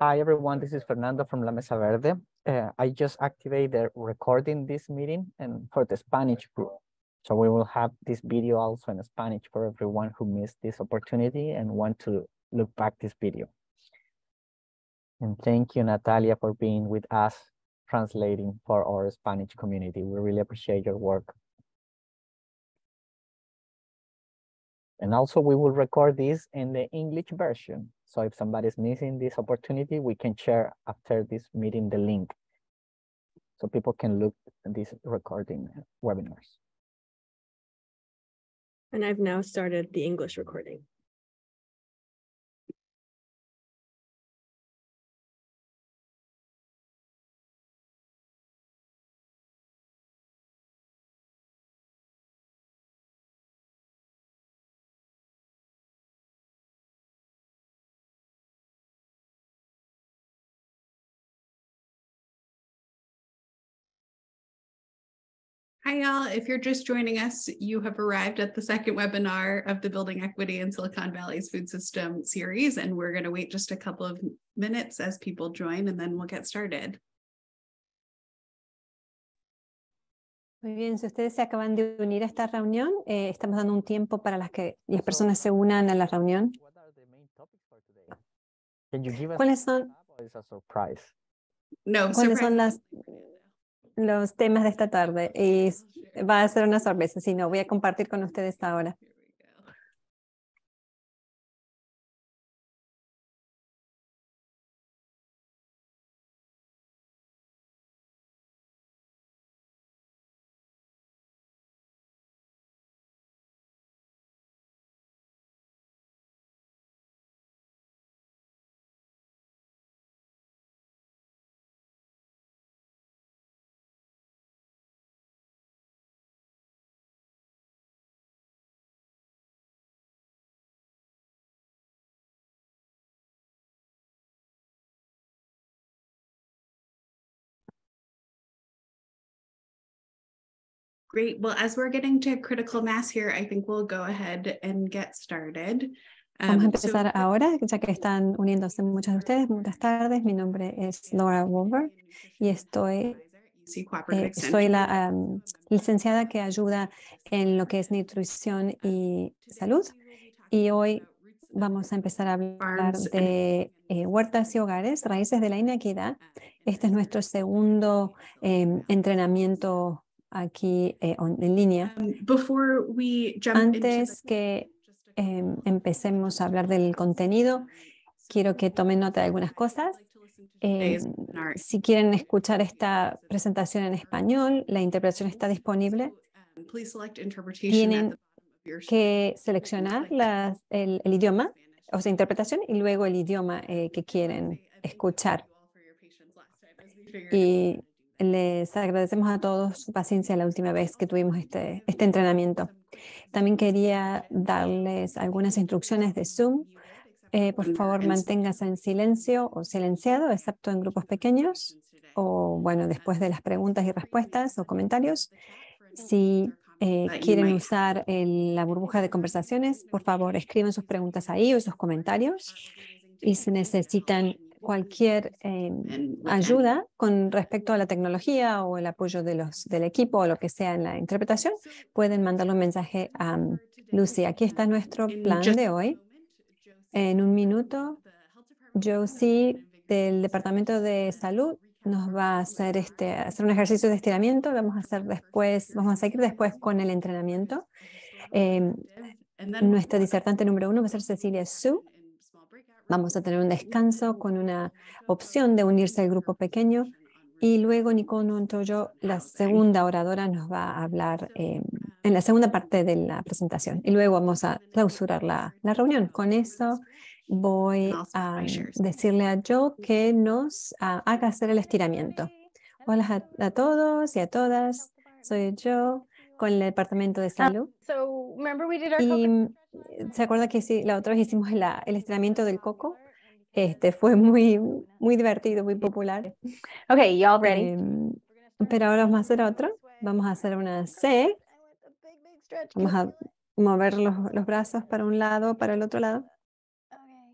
Hi everyone, this is Fernando from La Mesa Verde. Uh, I just activated the recording this meeting and for the Spanish group. So we will have this video also in Spanish for everyone who missed this opportunity and want to look back this video. And thank you, Natalia, for being with us, translating for our Spanish community. We really appreciate your work. And also we will record this in the English version. So if somebody is missing this opportunity, we can share after this meeting the link so people can look at this recording webinars. And I've now started the English recording. Hi, y'all. If you're just joining us, you have arrived at the second webinar of the Building Equity in Silicon Valley's Food System series, and we're going to wait just a couple of minutes as people join, and then we'll get started. Muy bien, si ustedes se acaban de unir a esta reunión, eh, estamos dando un tiempo para las que las personas se unan a la reunión. ¿Cuáles son? No, ¿Cuáles son las los temas de esta tarde y va a ser una sorpresa, si no, voy a compartir con ustedes ahora. Vamos a um, empezar ahora, ya que están uniéndose muchos de ustedes. Buenas tardes, mi nombre es Laura Wolver y estoy, eh, soy la licenciada que ayuda en lo que es nutrición y salud. Y hoy vamos a empezar a hablar de eh, huertas y hogares, raíces de la inequidad. Este es nuestro segundo eh, entrenamiento aquí eh, en línea. Um, Antes que em, empecemos a hablar del contenido, um, quiero que tomen nota de algunas cosas. Em, si quieren escuchar esta presentación en um, español, la interpretación está disponible. Tienen que seleccionar el, idioma, o sea, interpretación, y luego el idioma eh, que quieren escuchar. Y les agradecemos a todos su paciencia la última vez que tuvimos este, este entrenamiento. También quería darles algunas instrucciones de Zoom. Eh, por favor, manténganse en silencio o silenciado, excepto en grupos pequeños o, bueno, después de las preguntas y respuestas o comentarios. Si eh, quieren usar la burbuja de conversaciones, por favor, escriban sus preguntas ahí o sus comentarios. Y se necesitan cualquier em, ayuda con respecto a la tecnología o el apoyo de los, del equipo o lo que sea en la interpretación, pueden mandar un mensaje a um, Lucy. Aquí está nuestro plan de hoy. En un minuto, Josie del Departamento de Salud nos va a hacer, este, hacer un ejercicio de estiramiento. Vamos a, hacer después, vamos a seguir después con el entrenamiento. Em, nuestra disertante número uno va a ser Cecilia Su Vamos a tener un descanso con una opción de unirse al grupo pequeño y luego Nicole yo la segunda oradora, nos va a hablar em, en la segunda parte de la presentación. Y luego vamos a clausurar la, reunión. Con eso voy a decirle a Joe que nos ah, haga hacer el estiramiento. Hola a, a todos y a todas. Soy Joe con el Departamento de ah, Salud. Mm, se acuerda que sí, la otra vez hicimos el estiramiento del coco. Este fue muy, muy divertido, muy popular. Ok, y'all ready. Eh, pero ahora vamos a hacer otro. Vamos a hacer una C. Vamos a mover los, los brazos para un lado, para el otro lado.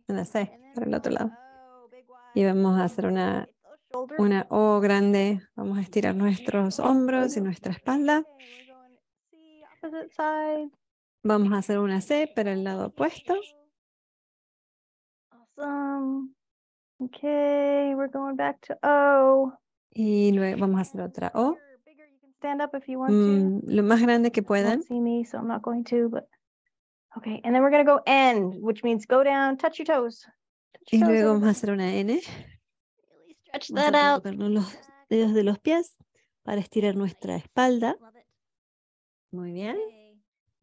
Una C, para el otro lado. Oh, y vamos a hacer una una O grande. Vamos a estirar nuestros hombros y nuestra espalda opposite side. Vamos a hacer una C para el lado opuesto. Awesome. Okay, we're going back to O. Y luego vamos a hacer otra O. Lo más grande que puedan. See me, so I'm not going to, but okay. And then we're going to go N, which means go down, touch your toes. y luego vamos a hacer una N. Really stretch that los dedos de los pies para estirar nuestra espalda. Muy bien.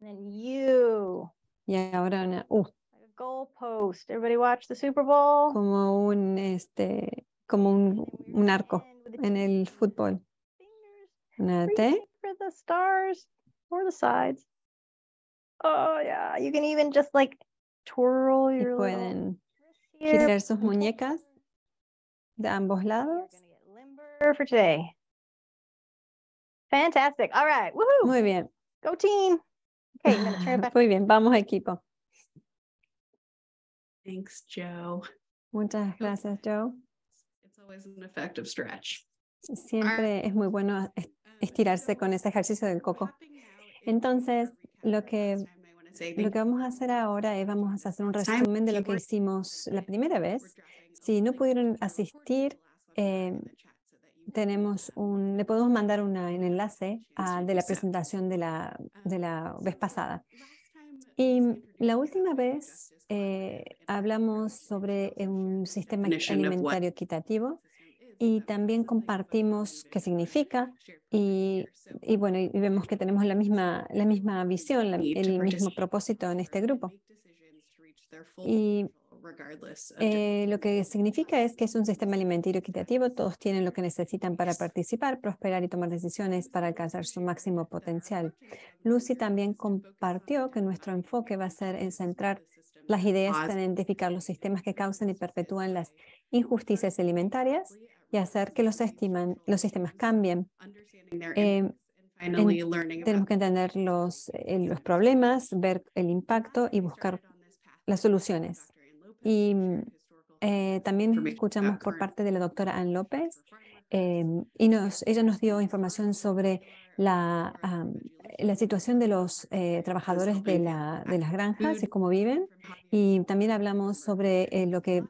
And then you. Y ahora una U. Uh. Like a goalpost. Everybody watch the Super Bowl. Como un este, como un, un arco en el fútbol. Una T. For the stars or the sides. Oh yeah, you can even just like twirl your. Y pueden girar sus muñecas de ambos lados. For today. Fantastic. All right. Woohoo. Muy bien. Go team. Muy bien, vamos equipo. Thanks, Joe. Muchas gracias, Joe. Siempre es muy bueno uh, estirarse con ese ejercicio del coco. Entonces, lo que, lo que vamos a hacer ahora es vamos a hacer un resumen de lo que hicimos la primera vez. Si no pudieron asistir, tenemos un, le podemos mandar un enlace de la presentación de la, de la ah, vez pasada. Uh, y la última vez eh, hablamos sobre un sistema alimentario equitativo y también compartimos qué significa y, y bueno, y vemos que tenemos la misma, la misma visión, el mismo propósito en este grupo. Y eh, lo que significa es que es un sistema alimentario equitativo, todos tienen lo que necesitan para participar, prosperar y tomar decisiones para alcanzar su máximo potencial. Lucy también compartió que nuestro enfoque va a ser en centrar las ideas para identificar los sistemas que causan y perpetúan las injusticias alimentarias y hacer que los, estiman, los sistemas cambien. Eh, tenemos que entender los, eh, los problemas, ver el impacto y buscar las soluciones. Y eh, también ah, escuchamos por parte de la doctora Ann López em, y nos, ella nos dio información sobre la, la situación de los eh, trabajadores de, la, de, las granjas y cómo viven. Y también hablamos sobre eh, lo que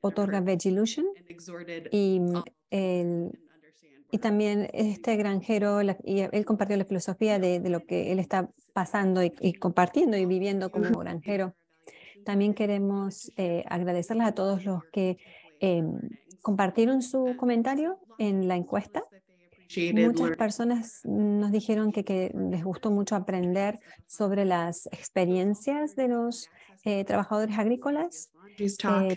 otorga Vegilution y, mm, el, y también este granjero, y él compartió la filosofía de, lo que él está pasando y compartiendo y viviendo como granjero. También queremos eh, agradecerles a todos los que eh, compartieron su comentario en la encuesta. Muchas personas nos dijeron que, les gustó mucho aprender sobre las experiencias de los eh, trabajadores agrícolas.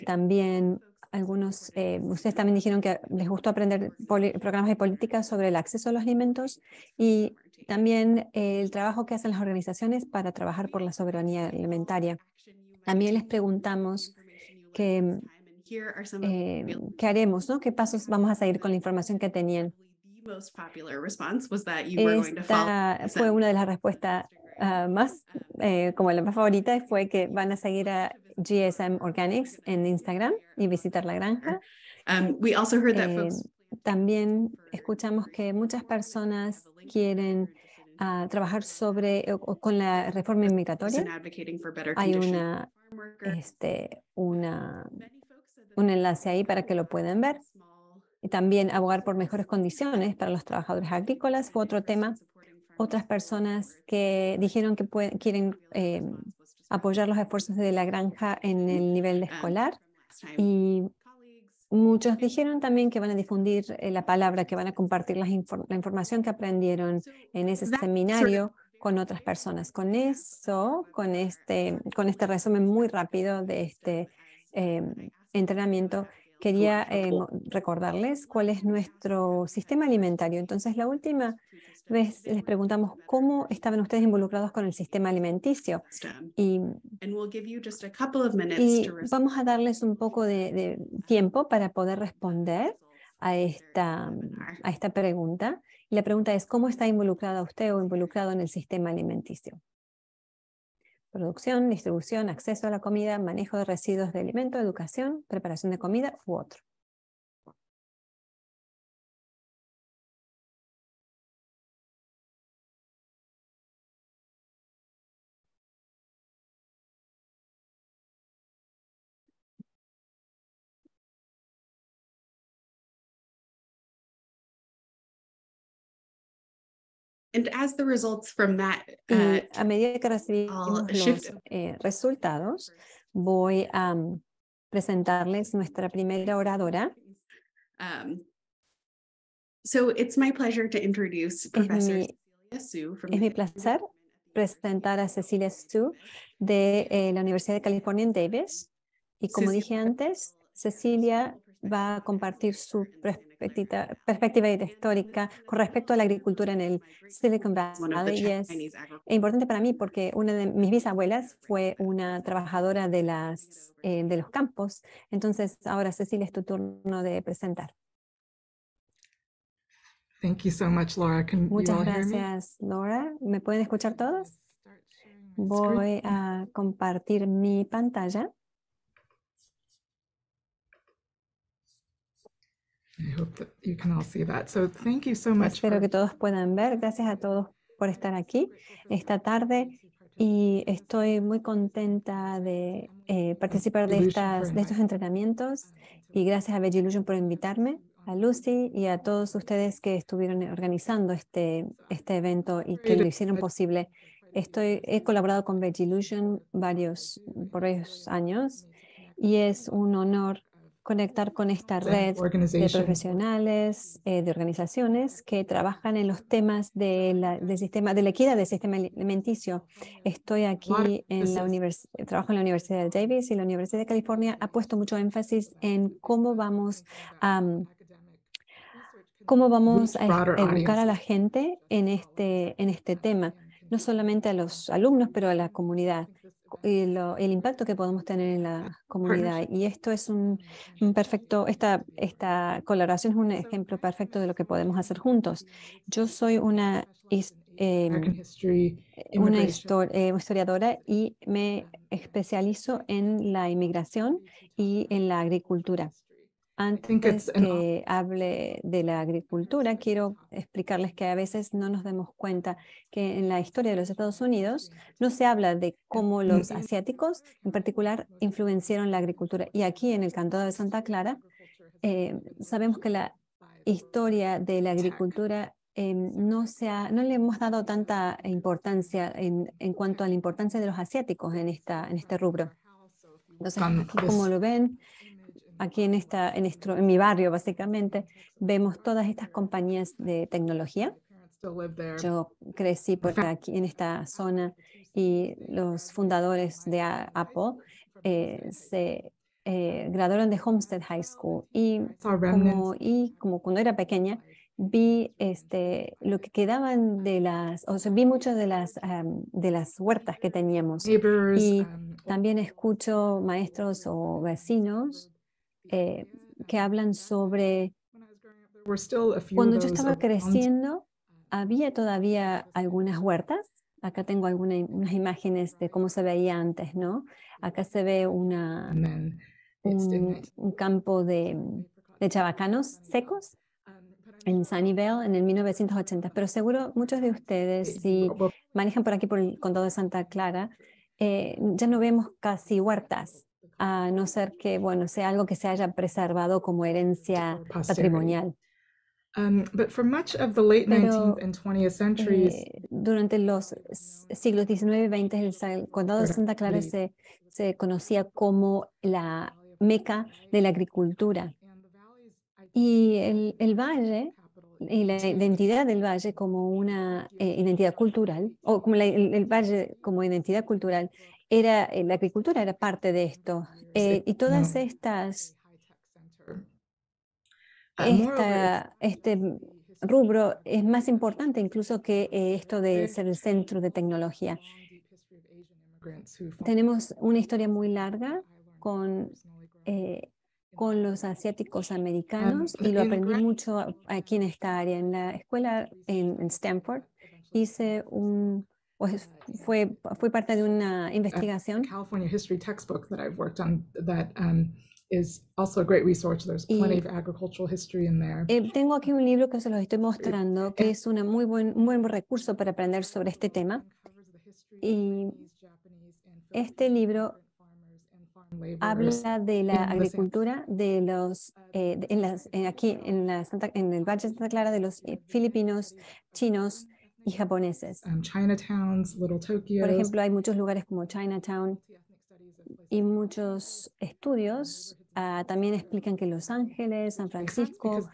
también algunos, ustedes también dijeron que les gustó aprender programas de política sobre el acceso a los alimentos y también el trabajo que hacen las organizaciones para trabajar por la soberanía alimentaria. También les preguntamos que, eh, qué haremos, ¿no? ¿Qué pasos vamos a seguir con la información que tenían? Esta fue una de las respuestas ah, más, eh, como la más favorita, fue que van a seguir a GSM Organics en Instagram y visitar la granja. Um, eh, también escuchamos que muchas personas quieren trabajar sobre con la reforma inmigratoria. Hay una, este, una, un enlace ahí para que lo puedan ver. Y también abogar por mejores condiciones para los trabajadores agrícolas fue otro tema. Otras personas que dijeron que quieren eh, apoyar los esfuerzos de la granja en el nivel um, escolar. Y Muchos dijeron también que van a difundir eh, la palabra, que van a compartir la, información que aprendieron en ese seminario con otras personas. Con eso, con este, con este resumen muy rápido de este em, entrenamiento, quería em, recordarles cuál es nuestro sistema alimentario. Entonces, la última les preguntamos cómo estaban ustedes involucrados con el sistema alimenticio. Y, vamos a darles un poco de, tiempo para poder responder a esta, pregunta. Y la pregunta es, ¿cómo está involucrada usted o involucrado en el sistema alimenticio? Producción, distribución, acceso a la comida, manejo de residuos de alimento, educación, preparación de comida u otro. And as the results from that, uh, y a medida que recibimos uh, eh, resultados, voy a mm, presentarles nuestra primera oradora. Um, so it's my pleasure to introduce Professor Cecilia from es mi placer presentar a Cecilia Su de eh, la Universidad de California en Davis. Y como dije antes, Cecilia va a compartir su perspectiva histórica con respecto a la agricultura en el Silicon Valley. Y es importante para mí porque una de mis bisabuelas fue una trabajadora de, las, eh, de los campos. Entonces, ahora Cecilia, es tu turno de presentar. Thank you so much, Laura. Muchas gracias, Laura. ¿Me pueden escuchar todos? Voy a compartir mi pantalla. I Espero que todos puedan ver. Gracias a todos por estar aquí esta tarde y estoy muy contenta de eh, participar de, estas, de estos entrenamientos y gracias a Illusion por invitarme, a Lucy y a todos ustedes que estuvieron organizando este, este evento y que lo hicieron posible. Estoy, he colaborado con Vegilusion varios, por varios años y es un honor conectar con esta red de profesionales, eh, de organizaciones que trabajan en los temas de la, del sistema, de equidad del sistema alimenticio. Estoy aquí en la universidad, trabajo en la Universidad de Davis y la Universidad de California ha puesto mucho énfasis en cómo vamos a... Mm, cómo vamos a educar a la gente en este, en este tema, no solamente a los alumnos, pero a la comunidad. Eh, el, impacto que podemos tener en la comunidad. Y esto es un, perfecto, esta, esta colaboración es un ejemplo perfecto de lo que podemos hacer juntos. Yo soy una, em, eh, eh, historiadora y me especializo en la inmigración y en la agricultura. Antes que hable de la agricultura, quiero explicarles que a veces no nos damos cuenta que en la historia de los Estados Unidos no se habla de cómo los asiáticos en particular influenciaron la agricultura. Y aquí en el Cantado de Santa Clara eh, sabemos que la historia de la agricultura eh, no, se ha, no le hemos dado tanta importancia en, cuanto a la importancia de los asiáticos en, esta, en este rubro. Entonces, como lo ven, aquí en, esta, en, mi barrio, básicamente, vemos todas estas compañías de tecnología. Yo crecí por aquí en esta zona y los fundadores de Apple eh, se eh, graduaron de Homestead High School y como, cuando era pequeña vi este, lo que quedaban de las, o vi muchas de las, de las huertas que teníamos. y también escucho maestros o vecinos eh, que hablan sobre... Cuando yo estaba creciendo, había todavía algunas huertas. Acá tengo algunas imágenes de cómo se veía antes, ¿no? Acá se ve una, un, campo de, de chabacanos secos en Sunnyvale en el 1980, pero seguro muchos de ustedes, si manejan por aquí por el condado de Santa Clara, eh, ya no vemos casi huertas, a no ser que, bueno, sea algo que se haya preservado como herencia patrimonial. durante los siglos XIX y XX, el condado de Santa Clara se, conocía como la meca de la agricultura. Y el, valle y la identidad del valle como una eh, identidad cultural, o como el, el, valle como identidad cultural, era, eh, la agricultura era parte de esto. Eh, y todas estas, ah, este rubro es más importante incluso que eh, esto de ser el centro de tecnología. Tenemos una historia muy larga con, con los asiáticos americanos y lo aprendí mucho aquí en esta área. En la escuela en, en Stanford hice un pues, fue, parte de una investigación. California history textbook that I've worked on that um, is also a great resource. There's plenty of agricultural history in there. Eh, tengo aquí un libro que se los estoy eh, mostrando que eh. es un muy buen, un buen recurso para aprender sobre este tema. Y este libro habla de la agricultura de los en aquí en la el Valle de Santa Clara de los filipinos, chinos, y japoneses. Por ejemplo, hay muchos lugares como Chinatown y muchos estudios ah, también explican que Los Ángeles, San Francisco,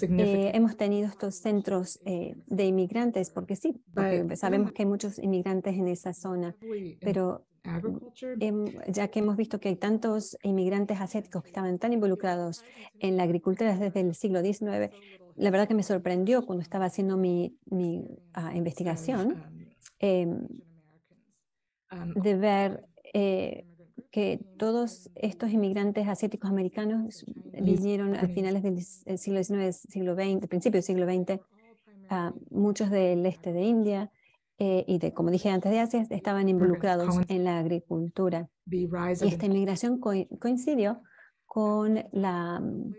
eh, hemos tenido estos centros eh, de inmigrantes, porque sí, porque sabemos que hay muchos inmigrantes en esa zona, pero Em, ya que hemos visto que hay tantos inmigrantes asiáticos que estaban tan involucrados en la agricultura desde el siglo XIX, la verdad que me sorprendió cuando estaba haciendo mi, ah, investigación em, de ver eh, que todos estos inmigrantes asiáticos americanos vinieron a finales del siglo XIX, siglo principio del siglo XX, ah, muchos del este de India, eh, y de, como dije antes de Asia, estaban involucrados en la agricultura. Y esta inmigración coincidió con la, mm,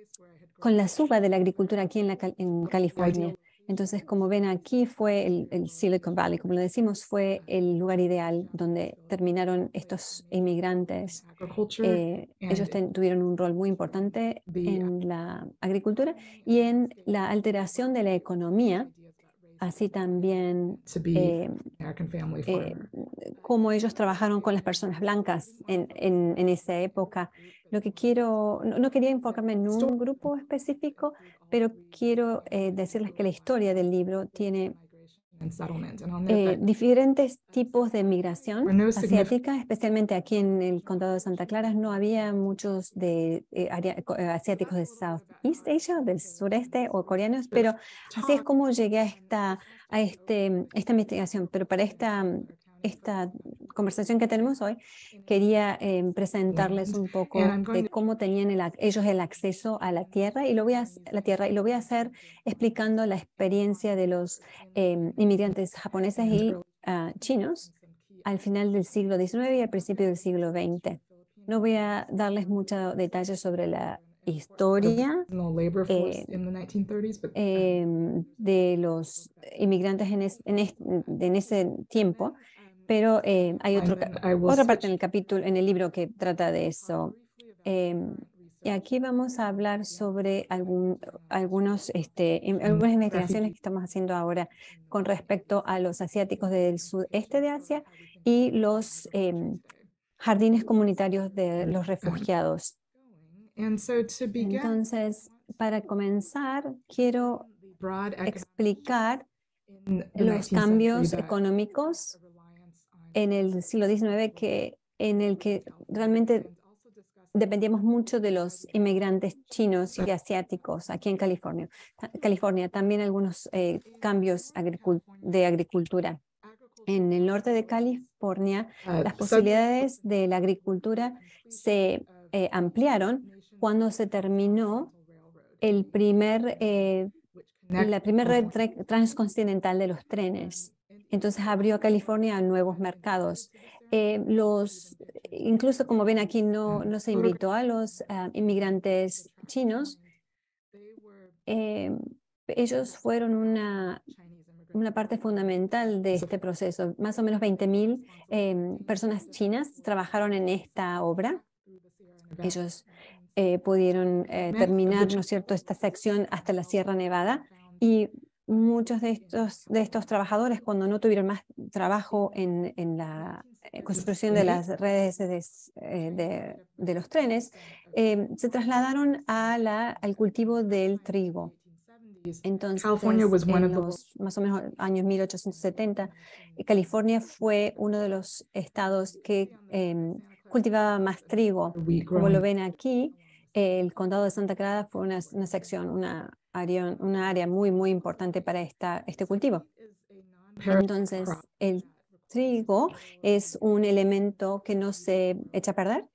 con la suba de la agricultura aquí en, la, en California. Entonces, como ven aquí, fue el, Silicon Valley, como lo decimos, fue el lugar ideal donde terminaron estos inmigrantes. Eh, ellos tuvieron un rol muy importante en la agricultura y en la alteración de la economía así también em, como em, ellos trabajaron con las personas blancas en, esa época. Lo que quiero, no, quería enfocarme en un grupo específico, pero quiero eh, decirles que la historia del libro tiene eh, diferentes tipos de migración asiática, especialmente aquí en el condado de Santa Clara, no había muchos de eh, eh, asiáticos de Southeast Asia, del sureste o coreanos, pero así es como llegué a esta, a este, esta investigación. Pero para esta esta conversación que tenemos hoy, quería em, presentarles un poco de cómo tenían ellos el acceso a la tierra y lo voy a la tierra y lo voy a hacer explicando la experiencia de los em, inmigrantes japoneses y ah, chinos al final del siglo XIX y al principio del siglo XX. No voy a darles mucho detalle sobre la historia eh, em, de los inmigrantes en, en, ese tiempo, pero eh, hay otra parte en el capítulo, en el libro que trata de eso. Em, y aquí vamos a hablar sobre algunos, este, em, mm, algunas investigaciones que estamos haciendo ahora con respecto a los asiáticos del sudeste de Asia y los em, jardines comunitarios de los refugiados. Entonces, para comenzar, quiero explicar los cambios económicos en el siglo XIX que, en el que realmente dependíamos mucho de los inmigrantes chinos y asiáticos aquí en California. California también algunos eh, cambios de agricultura. En el norte de California, ah, las posibilidades de la agricultura se eh, ampliaron cuando se terminó el primer, eh, la primera red transcontinental de los trenes entonces abrió California nuevos mercados. Eh, los, incluso como ven aquí, no, no se invitó a los ah, inmigrantes chinos. Eh, ellos fueron una, una parte fundamental de este proceso. Más o menos 20.000 em, personas chinas trabajaron en esta obra. Ellos eh, pudieron terminar, ¿no es cierto?, esta sección hasta la Sierra Nevada y muchos de estos, de estos trabajadores, cuando no tuvieron más trabajo en, en la eh, construcción de las redes eh, de, de, los trenes, eh, se trasladaron a la, al cultivo del trigo. Entonces, en los, más o menos años 1870, California fue uno de los estados que em, cultivaba más trigo. Como lo ven aquí, el condado de Santa Clara fue una, una sección, una, área, una área muy, muy importante para esta, este cultivo. Entonces, el trigo es un elemento que no se echa a perder,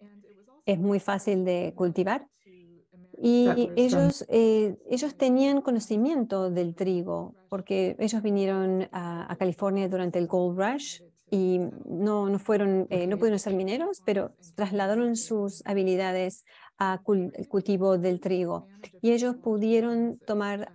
es muy fácil de cultivar. Y ellos, eh, ellos tenían conocimiento del trigo, porque ellos vinieron a, California durante el Gold Rush y no, no fueron, eh, no pudieron ser mineros, pero trasladaron sus habilidades a cultivo del trigo. Y ellos pudieron tomar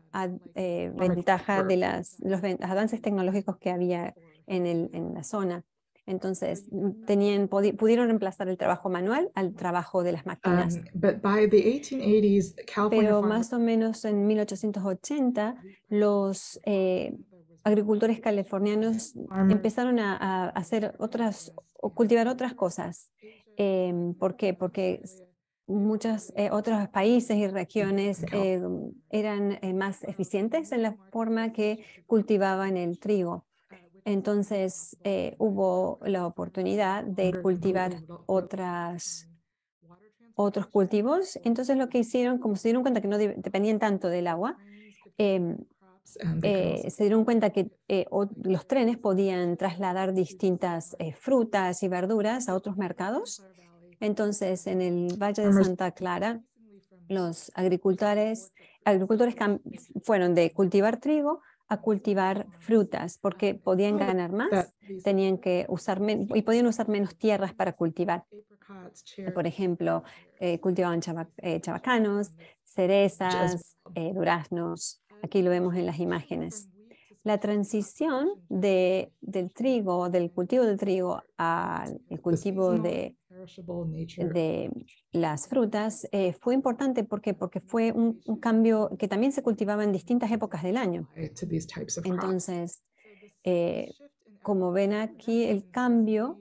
eh, ventaja de las, los avances tecnológicos que había en, el, en la zona. Entonces, mm, tenían, pudieron reemplazar el trabajo manual al trabajo de las máquinas. Um, Pero más o menos en 1880, los eh, agricultores californianos um, empezaron a, hacer otras, cultivar otras cosas. Em, ¿Por qué? Porque muchos eh, otros países y regiones eh, eran eh, más eficientes en la forma que cultivaban el trigo. Entonces hubo la oportunidad de cultivar otras, otros cultivos. Entonces lo que hicieron, como se dieron cuenta que no dependían tanto del agua, em, se dieron cuenta que los trenes podían trasladar distintas frutas y verduras a otros mercados. Entonces, en el Valle de Santa Clara, los agricultores, agricultores fueron de cultivar trigo a cultivar frutas porque podían ganar más, tenían que usar y podían usar menos tierras para cultivar. Por ejemplo, eh, cultivaban eh, chabacanos, cerezas, eh, duraznos. Aquí lo vemos en las imágenes. La transición del trigo, del cultivo del trigo al pues cultivo de de las frutas eh, fue importante porque porque fue un, cambio que también se cultivaba en distintas épocas del año. Entonces, eh, como ven aquí, el cambio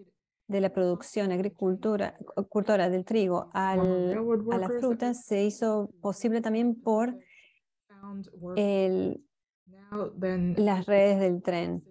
de la producción agricultura, agricultora del trigo a las frutas se hizo posible también por las redes del tren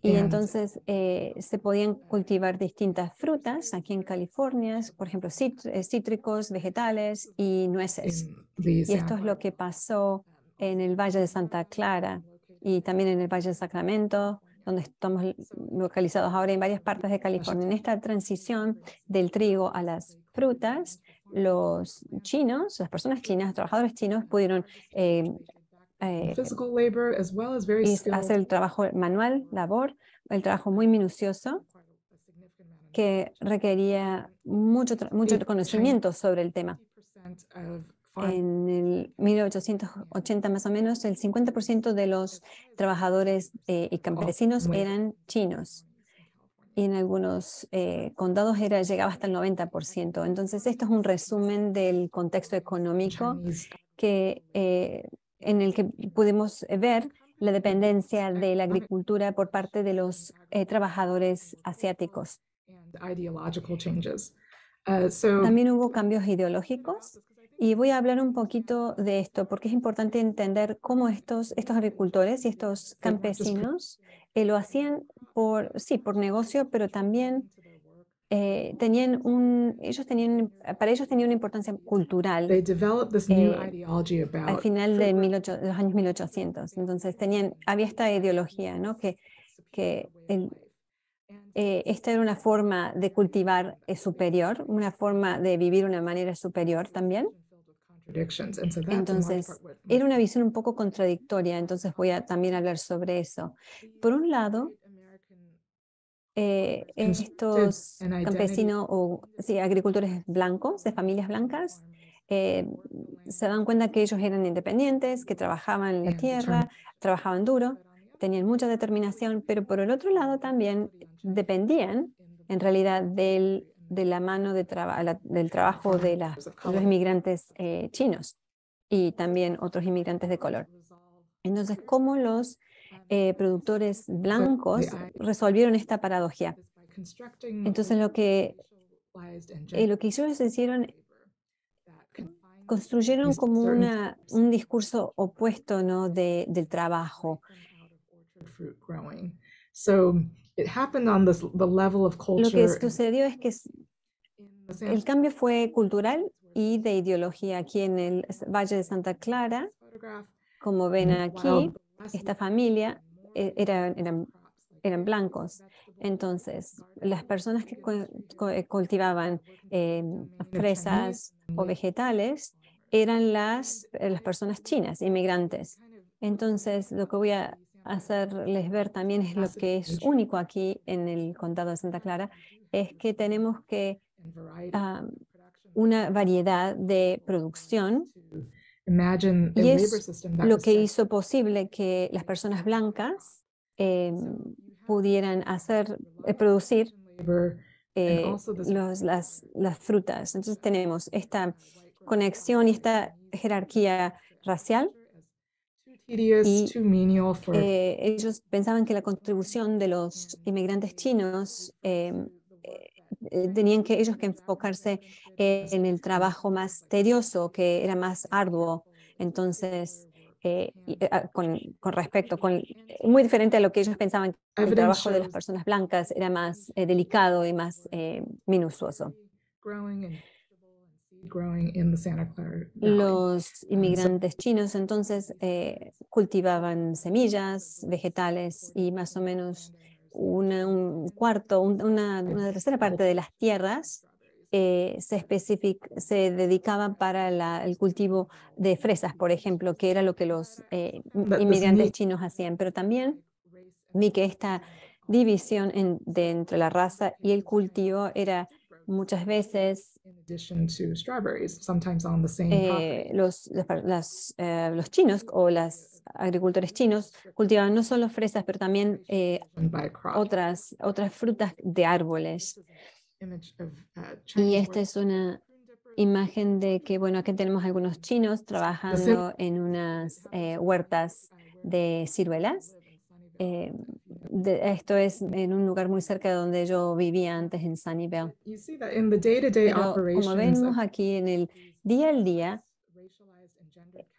y entonces eh, se podían cultivar distintas frutas aquí en California, por ejemplo, eh, cítricos, vegetales y nueces. Y esto es lo que pasó en el Valle de Santa Clara y también en el Valle de Sacramento, donde estamos localizados ahora en varias partes de California. En esta transición del trigo a las frutas, los chinos, las personas chinas, los trabajadores chinos pudieron eh, hace el trabajo manual, labor, el trabajo muy minucioso que requería mucho, mucho conocimiento sobre el tema. En el 1880 más o menos, el 50% de los trabajadores eh, y oh, campesinos eran chinos. Y en algunos eh, condados era, llegaba hasta el 90%. Entonces, esto es un resumen del contexto económico que eh, en el que pudimos eh, ver la dependencia de la agricultura por parte de los eh, trabajadores asiáticos. Uh, también hubo cambios ideológicos y voy a hablar un poquito de esto porque es importante entender cómo estos, estos agricultores y estos campesinos eh, lo hacían por, sí, por negocio, pero también eh, tenían un, ellos tenían, para ellos tenía una importancia cultural eh, al final de los años 1800. Entonces tenían, había esta ideología, ¿no? que, que eh, esta era una forma de cultivar eh, superior, una forma de vivir una manera superior también. Entonces, era una visión un poco contradictoria, entonces voy a también hablar sobre eso. Por un lado, eh, estos campesinos o sí, agricultores blancos, de familias blancas, eh, se dan cuenta que ellos eran independientes, que trabajaban en la tierra, trabajaban duro, tenían mucha determinación, pero por el otro lado también dependían en realidad de la mano del trabajo de, los inmigrantes eh, chinos y también otros inmigrantes de color. Entonces, ¿cómo los eh, productores blancos resolvieron esta paradoja. Entonces lo que, eh, lo que hicieron es hicieron construyeron como una, un discurso opuesto ¿no? de, del trabajo. Lo que sucedió es que el cambio fue cultural y de ideología aquí en el Valle de Santa Clara, como ven aquí. Ah, esta familia eh, eran, blancos. Entonces, las personas que eh, cultivaban em, fresas o vegetales eran las, eh, las personas chinas, inmigrantes. Entonces, lo que voy a hacerles ver también es ah, lo que es único aquí en el condado de Santa Clara, es que tenemos que una variedad de producción y es lo que hizo posible que las personas blancas eh, pudieran hacer, eh, producir eh, las, las, frutas. Entonces tenemos esta conexión y esta jerarquía racial. Y, ellos pensaban que la contribución de los inmigrantes chinos em, eh, tenían que ellos que enfocarse en el trabajo más tedioso, que era más arduo. Entonces, eh, eh, ah, con, con, respecto, con, muy diferente a lo que ellos pensaban que el trabajo de las personas blancas era más delicado y más minucioso. Los inmigrantes chinos entonces cultivaban semillas, vegetales y más o menos una, un cuarto, una, tercera parte de las tierras eh, se, se dedicaban para el cultivo de fresas, por ejemplo, que era lo que los eh, pues inmigrantes chinos hacían. Pero también vi que esta división en, de entre la raza y el cultivo era muchas veces eh, los, eh, los, chinos o los agricultores chinos cultivan no solo fresas, pero también eh, otras, otras frutas de árboles. Uh, y esta es una imagen de que, bueno, aquí tenemos algunos chinos trabajando en unas huertas de ciruelas. Eh, esto es en un lugar muy cerca de donde yo vivía antes en Sunnyvale. como vemos aquí en el día al día,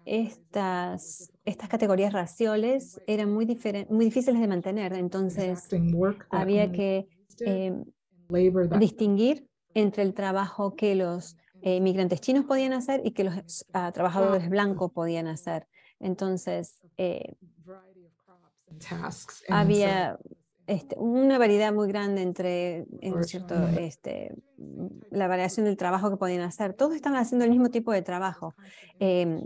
estas, estas categorías raciales eran muy, muy difíciles de mantener, entonces había que eh, distinguir entre el trabajo que los eh, inmigrantes chinos podían hacer y que los ah, trabajadores blancos podían hacer. Entonces, había este, una variedad muy grande entre cierto, este, mm, la variación del trabajo que podían hacer. Todos estaban haciendo el mismo tipo de trabajo. Em,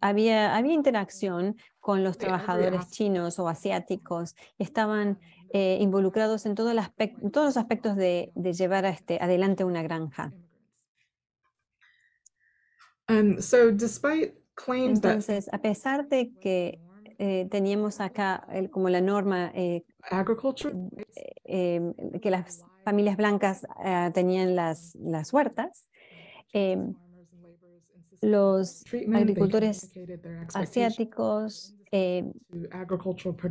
había, había interacción con los trabajadores chinos o asiáticos estaban eh, involucrados en, todos los aspectos de, llevar a este, adelante una granja. Um, Entonces, a pesar de que eh, teníamos acá el, como la norma eh, eh, em, que las familias blancas ah, tenían las, las huertas. Em, los agricultores asiáticos em,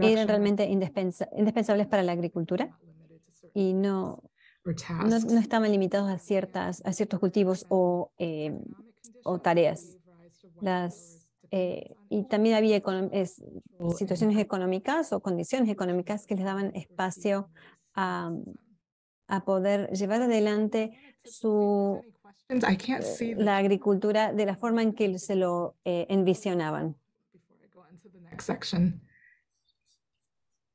eran realmente indispensables para la agricultura y no, no, estaban limitados a, ciertas, a ciertos cultivos o, o tareas. Las eh, y también había econo es, situaciones económicas o condiciones económicas que les daban espacio a, a poder llevar adelante su, la agricultura de la forma en que se lo eh, envisionaban.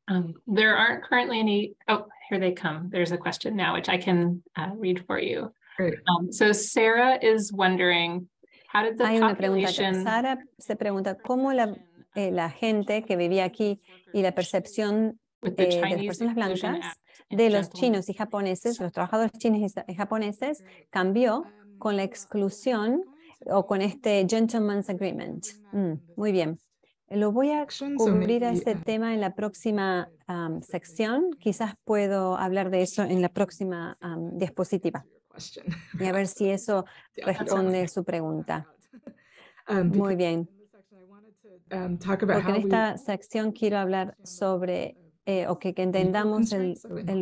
Um, there aren't currently any. Oh, here they come. There's a question now, which I can uh, read for you. Um, so Sarah is wondering hay una pregunta. Sara se pregunta cómo eh, la, gente que vivía aquí y la percepción eh, de las personas blancas, de los chinos y japoneses, los trabajadores chinos y japoneses, cambió con la exclusión o con este Gentleman's Agreement. Mm, muy bien. Lo voy a cubrir a este tema en la próxima sección. Quizás puedo hablar de eso en la próxima diapositiva. Y a ver si eso responde su pregunta. Um, Muy bien. Porque um, en esta sección quiero hablar sobre, o eh, que, entendamos el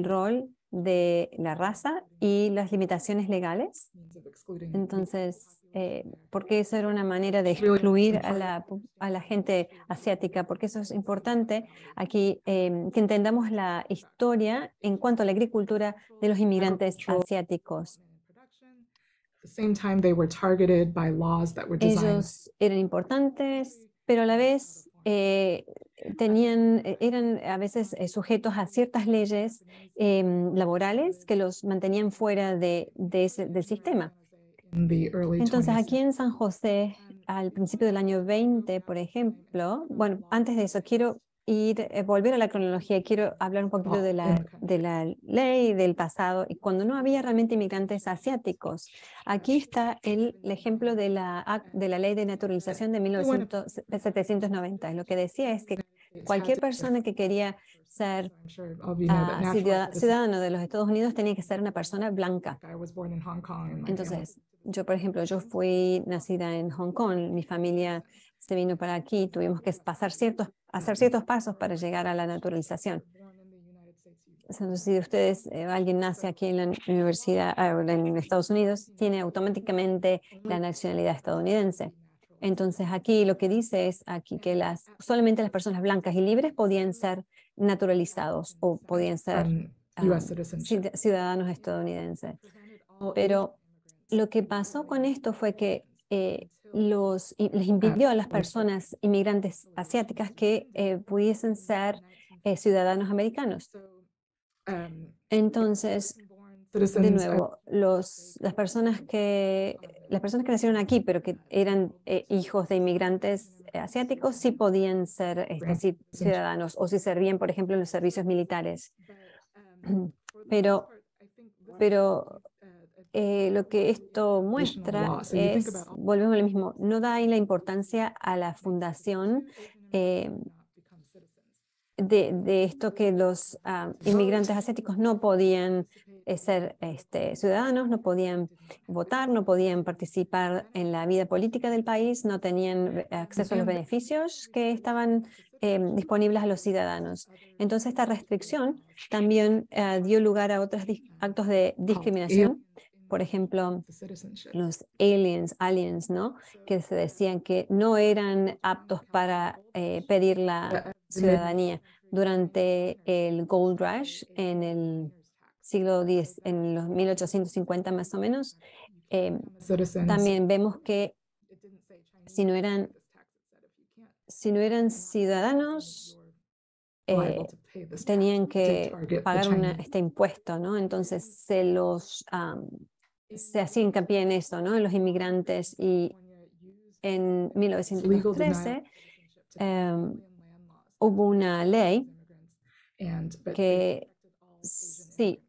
rol de la raza y las limitaciones legales. Entonces, eh, porque esa era una manera de excluir a la, gente asiática, porque eso es importante aquí em, que entendamos la historia en cuanto a la agricultura de los inmigrantes asiáticos. Ellos eran importantes, pero a la vez eh, tenían, eh, eran a veces sujetos a ciertas leyes em, laborales que los mantenían fuera de, ese, del sistema. Entonces, aquí en San José, al principio del año 20, por ejemplo, bueno, antes de eso, quiero ir, eh, volver a la cronología, quiero hablar un poquito oh, de, la, de la ley del pasado y cuando no había realmente inmigrantes asiáticos. Aquí está el, ejemplo de la, de la ley de naturalización de 1790. Lo que decía es que cualquier persona que quería ser ah, ciudadano de los Estados Unidos tenía que ser una persona blanca. Entonces, yo, por ejemplo, yo fui nacida en Hong Kong, mi familia se vino para aquí, tuvimos que pasar ciertos, hacer ciertos pasos para llegar a la naturalización. Entonces, si ustedes, eh, alguien nace aquí en la universidad, ah, en Estados Unidos, tiene automáticamente la nacionalidad estadounidense. Entonces aquí lo que dice es aquí que las, solamente las personas blancas y libres podían ser naturalizados o podían ser ah, ciudadanos estadounidenses. Pero lo que pasó con esto fue que eh, los, les ah, impidió a las personas inmigrantes asiáticas que eh, pudiesen ser eh, ciudadanos americanos. Entonces, de nuevo, las, personas que, las personas que nacieron aquí, pero que eran hijos de inmigrantes asiáticos, sí podían ser este, ciudadanos o si servían, por ejemplo, en los servicios militares. Um, pero, pero eh, lo que esto muestra es, volvemos a lo mismo, no da la importancia a la fundación eh, de, esto que los ah, inmigrantes asiáticos no podían eh, ser este, ciudadanos, no podían votar, no podían participar en la vida política del país, no tenían acceso a los beneficios que estaban disponibles a los ciudadanos. Entonces, esta restricción también ah, dio lugar a otros actos de discriminación por ejemplo, los aliens, aliens, ¿no? Que se decían que no eran aptos para eh, pedir la ciudadanía. Durante el Gold Rush en el siglo X, en los 1850 más o menos, eh, también vemos que si no eran, si no eran ciudadanos, eh, tenían que pagar este impuesto, ¿no? Entonces se los se hacía hincapié en eso, ¿no? en los inmigrantes. Y en 1913 em, hubo una ley que sí,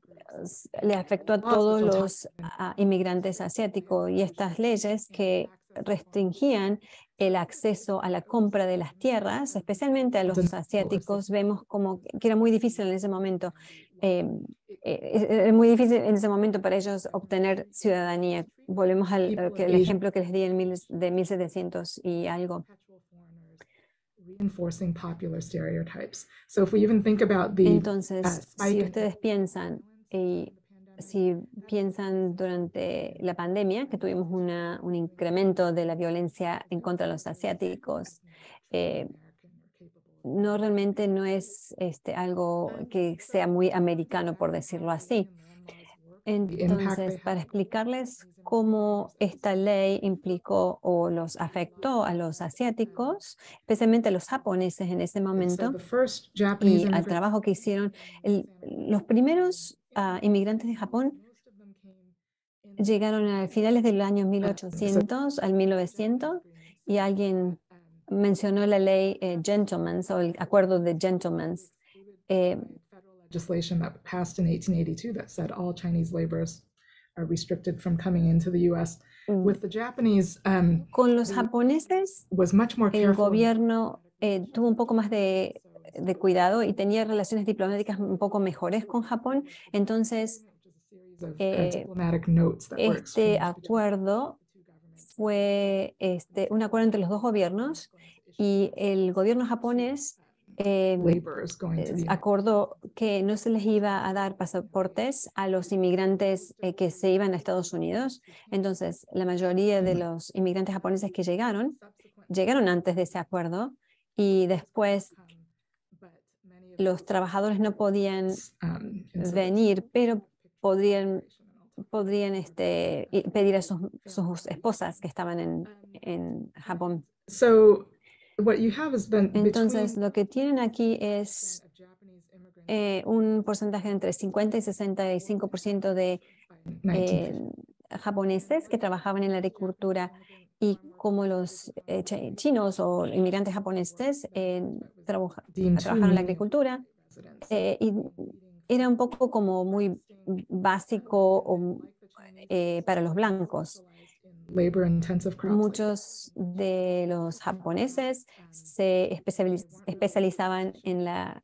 le afectó a todos los inmigrantes asiáticos y estas leyes que restringían el acceso a la compra de las tierras, especialmente a los asiáticos, vemos como que era muy difícil en ese momento eh, eh, es, muy difícil en ese momento para ellos obtener ciudadanía. Volvemos al, el ejemplo que les di en de 1700 y algo. Entonces, si ustedes piensan, y si piensan durante la pandemia, que tuvimos una, un incremento de la violencia en contra de los asiáticos, eh, no realmente no es este, algo que sea muy americano, por decirlo así. Entonces, para explicarles cómo esta ley implicó o los afectó a los asiáticos, especialmente a los japoneses en ese momento, y al trabajo que hicieron, los primeros ah, inmigrantes de Japón llegaron a finales del año 1800 ah, al 1900 y alguien mencionó la ley eh, Gentleman's o el acuerdo de eh, legislation that passed in 1882 that said all Chinese laborers are restricted from coming into the U.S. Mm. With the Japanese, um, con los japoneses, was much more el gobierno eh, tuvo un poco más de, de cuidado y tenía relaciones diplomáticas un poco mejores con Japón. Entonces, uh, eh, este acuerdo fue este, un acuerdo entre los dos gobiernos y el gobierno japonés eh, acordó que no se les iba a dar pasaportes a los inmigrantes eh, que se iban a Estados Unidos. Entonces, la mayoría de los inmigrantes japoneses que llegaron, llegaron antes de ese acuerdo y después los trabajadores no podían um, venir, pero podrían podrían este, pedir a sus, esposas que estaban en, en Japón. Entonces, lo que tienen aquí es eh, un porcentaje entre 50 y 65% de eh, japoneses que trabajaban en la agricultura y como los eh, chinos o inmigrantes japoneses trabajaron en la agricultura. y era un poco como muy básico eh, para los blancos. Muchos de los japoneses se especializaban en la,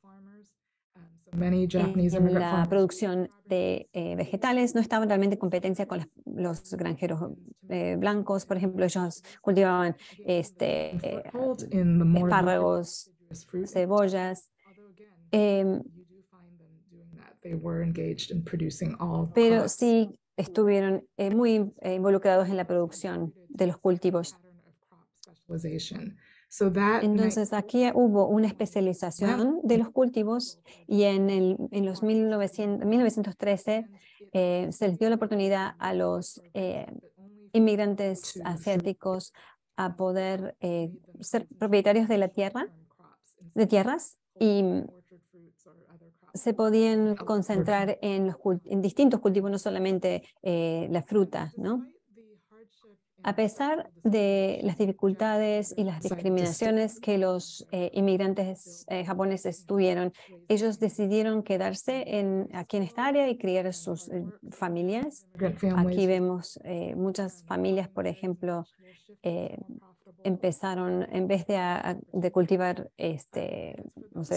producción de eh, vegetales. No estaban realmente en competencia con los granjeros eh, blancos. Por ejemplo, ellos cultivaban este, espárragos, cebollas. Em, pero sí estuvieron eh, muy eh, involucrados en la producción de los cultivos. Entonces aquí hubo una especialización de los cultivos y en, el, en los 1900, 1913 eh, se les dio la oportunidad a los inmigrantes asiáticos a poder ser propietarios de la tierra, de tierras y se podían ah, concentrar en, distintos cultivos, no solamente eh, la fruta. ¿no? A pesar de las dificultades y las discriminaciones que los eh, inmigrantes eh, japoneses tuvieron, ellos decidieron quedarse aquí en esta área y criar sus familias. Aquí vemos muchas familias, por ejemplo, empezaron, en vez de, de cultivar este,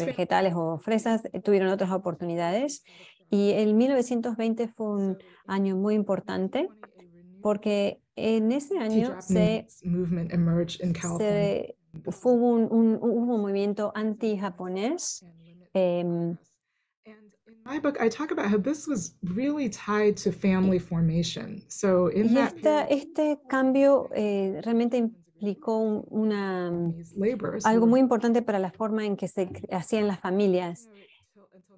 vegetales o fresas, eh, tuvieron otras oportunidades. Y el 1920 fue un año muy importante porque en ese año se, fue un, un, hubo un movimiento anti-japonés. y este cambio eh, realmente explicó una, algo muy importante para la forma en que se hacían las familias.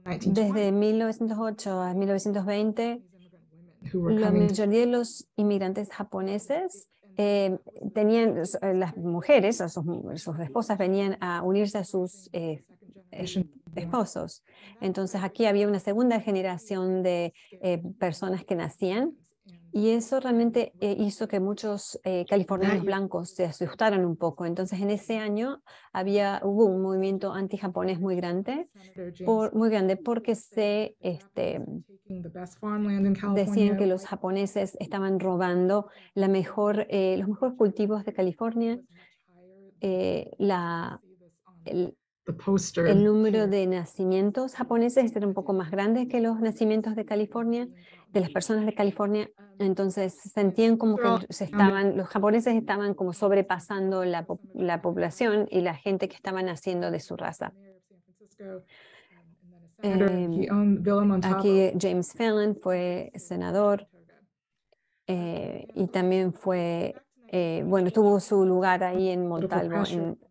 Mm, Desde 1908 a 1920, la mayoría de los inmigrantes japoneses eh, tenían, eh, las mujeres, sus, esposas venían a unirse a sus eh, esposos. Entonces aquí había una segunda generación de personas que nacían y eso realmente eh, hizo que muchos eh, californianos blancos se asustaran un poco. Entonces, en ese año había, hubo un movimiento anti-japonés muy grande, muy grande porque se este, decían que los japoneses estaban robando la mejor, eh, los mejores cultivos de California. el número de nacimientos japoneses este era un poco más grande que los nacimientos de California de las personas de California, entonces sentían como que se estaban, los japoneses estaban como sobrepasando la, la población y la gente que estaban haciendo de su raza. Eh, um, aquí James Fallon fue senador eh, y también fue, eh, bueno, tuvo su lugar ahí en Montalvo,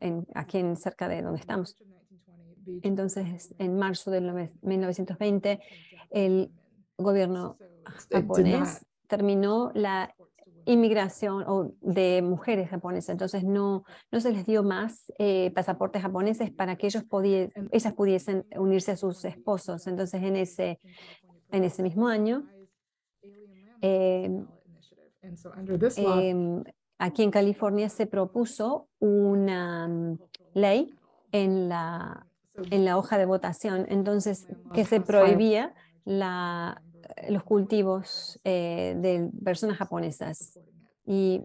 en, aquí en cerca de donde estamos. Entonces, en marzo de 1920, el gobierno ah, este, japonés terminó la inmigración o de mujeres japonesas. Entonces no, no se les dio más eh, pasaportes japoneses para que ellos ellas pudiesen unirse a sus esposos. Entonces en ese, en ese mismo año, em, em, aquí en California se propuso una mm, ley en la, en la hoja de votación, entonces que se prohibía la los cultivos eh, de personas japonesas. Y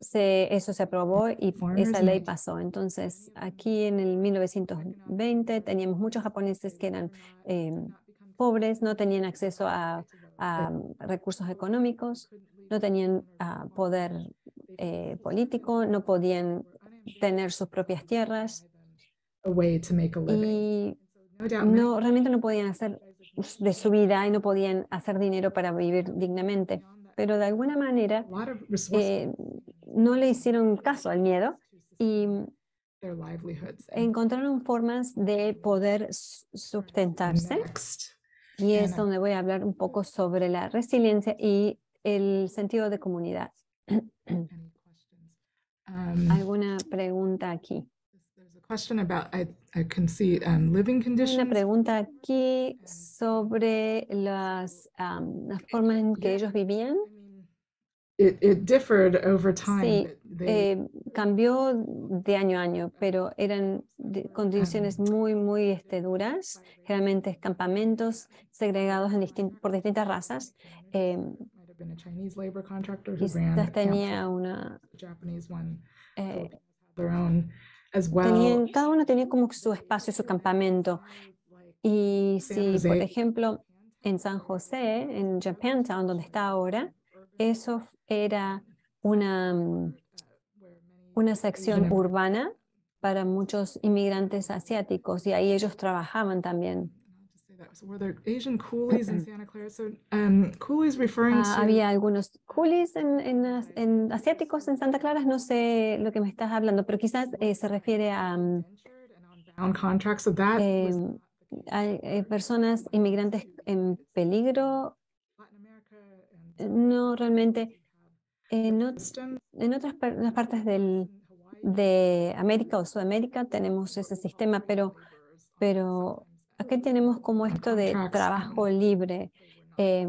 se, eso se aprobó y esa ley pasó. Entonces, aquí en el 1920 teníamos muchos japoneses que eran em, pobres, no tenían acceso a, recursos económicos, no tenían ah, poder eh, político, no podían tener sus propias tierras. Y no, realmente no podían hacer pues, de su vida y no podían hacer dinero para vivir dignamente. Pero de alguna manera eh, no le hicieron caso al miedo y encontraron formas de poder sustentarse. Y es donde voy a hablar un poco sobre la resiliencia y el sentido de comunidad. Um, ¿Alguna pregunta aquí? question um, Una pregunta aquí sobre las, um, las formas en que ellos vivían. It, differed over time. Sí, eh, cambió de año a año, pero eran condiciones um. muy, muy este, duras, generalmente campamentos segregados por distintas razas. Em, eh, quizás tenía una eh, Tenían, cada uno tenía como su espacio, su campamento. Y si, por ejemplo, en San José, en Japantown, donde está ahora, eso era una, una sección urbana para muchos inmigrantes asiáticos y ahí ellos trabajaban también había algunos coolies en, en, asiáticos en Santa Clara. No sé lo que me estás hablando, pero quizás eh, se refiere a, mm, eh, eh, personas inmigrantes en peligro. No realmente. En, en otras partes del, de América o Sudamérica tenemos ese sistema, pero pero ¿Qué tenemos como esto de trabajo libre eh,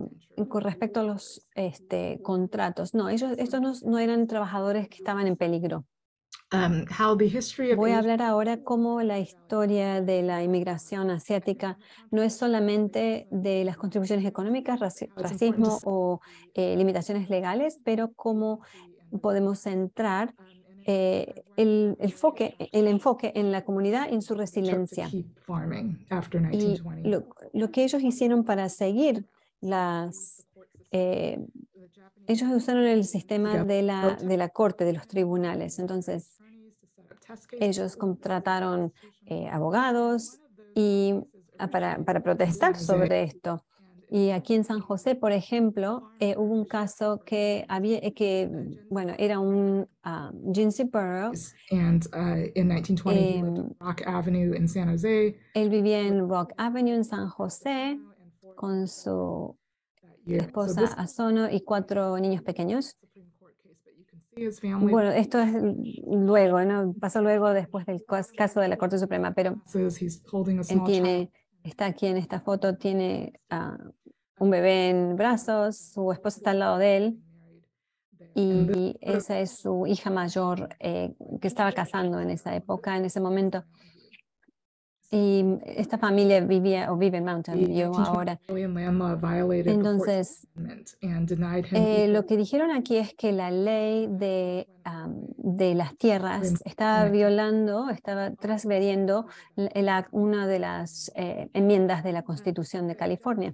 con respecto a los este, contratos. No, ellos, estos no, eran trabajadores que estaban en peligro. Um, Voy a hablar ahora cómo la historia de la inmigración asiática no es solamente de las contribuciones económicas, racismo o eh, limitaciones legales, pero cómo podemos centrar eh, el, enfoque en la comunidad, en su resiliencia. Y lo, que ellos hicieron para seguir las... Eh, ellos usaron el sistema de la, de la corte, de los tribunales. Entonces, ellos contrataron eh, abogados y, ah, para, para protestar sobre esto. Y aquí en San José, por ejemplo, eh, hubo un caso que había eh, que mm, bueno era un um, Burroughs. And uh, 1920, em, Rock in San Él vivía en Rock Avenue en San José con su esposa Asono y cuatro niños pequeños. Bueno, esto es luego, ¿no? Pasó luego después del caso de la Corte Suprema, pero él tiene, está aquí en esta foto, tiene ah, un bebé en brazos, su esposa está al lado de él y esa es su hija mayor eh, que estaba casando en esa época, en ese momento. Y esta familia vivía o vive en Mountain View ahora. Uh, Entonces, eh, lo que dijeron aquí es que la ley de, um, las tierras estaba violando, estaba transgrediendo una de las eh, enmiendas de la Constitución de California.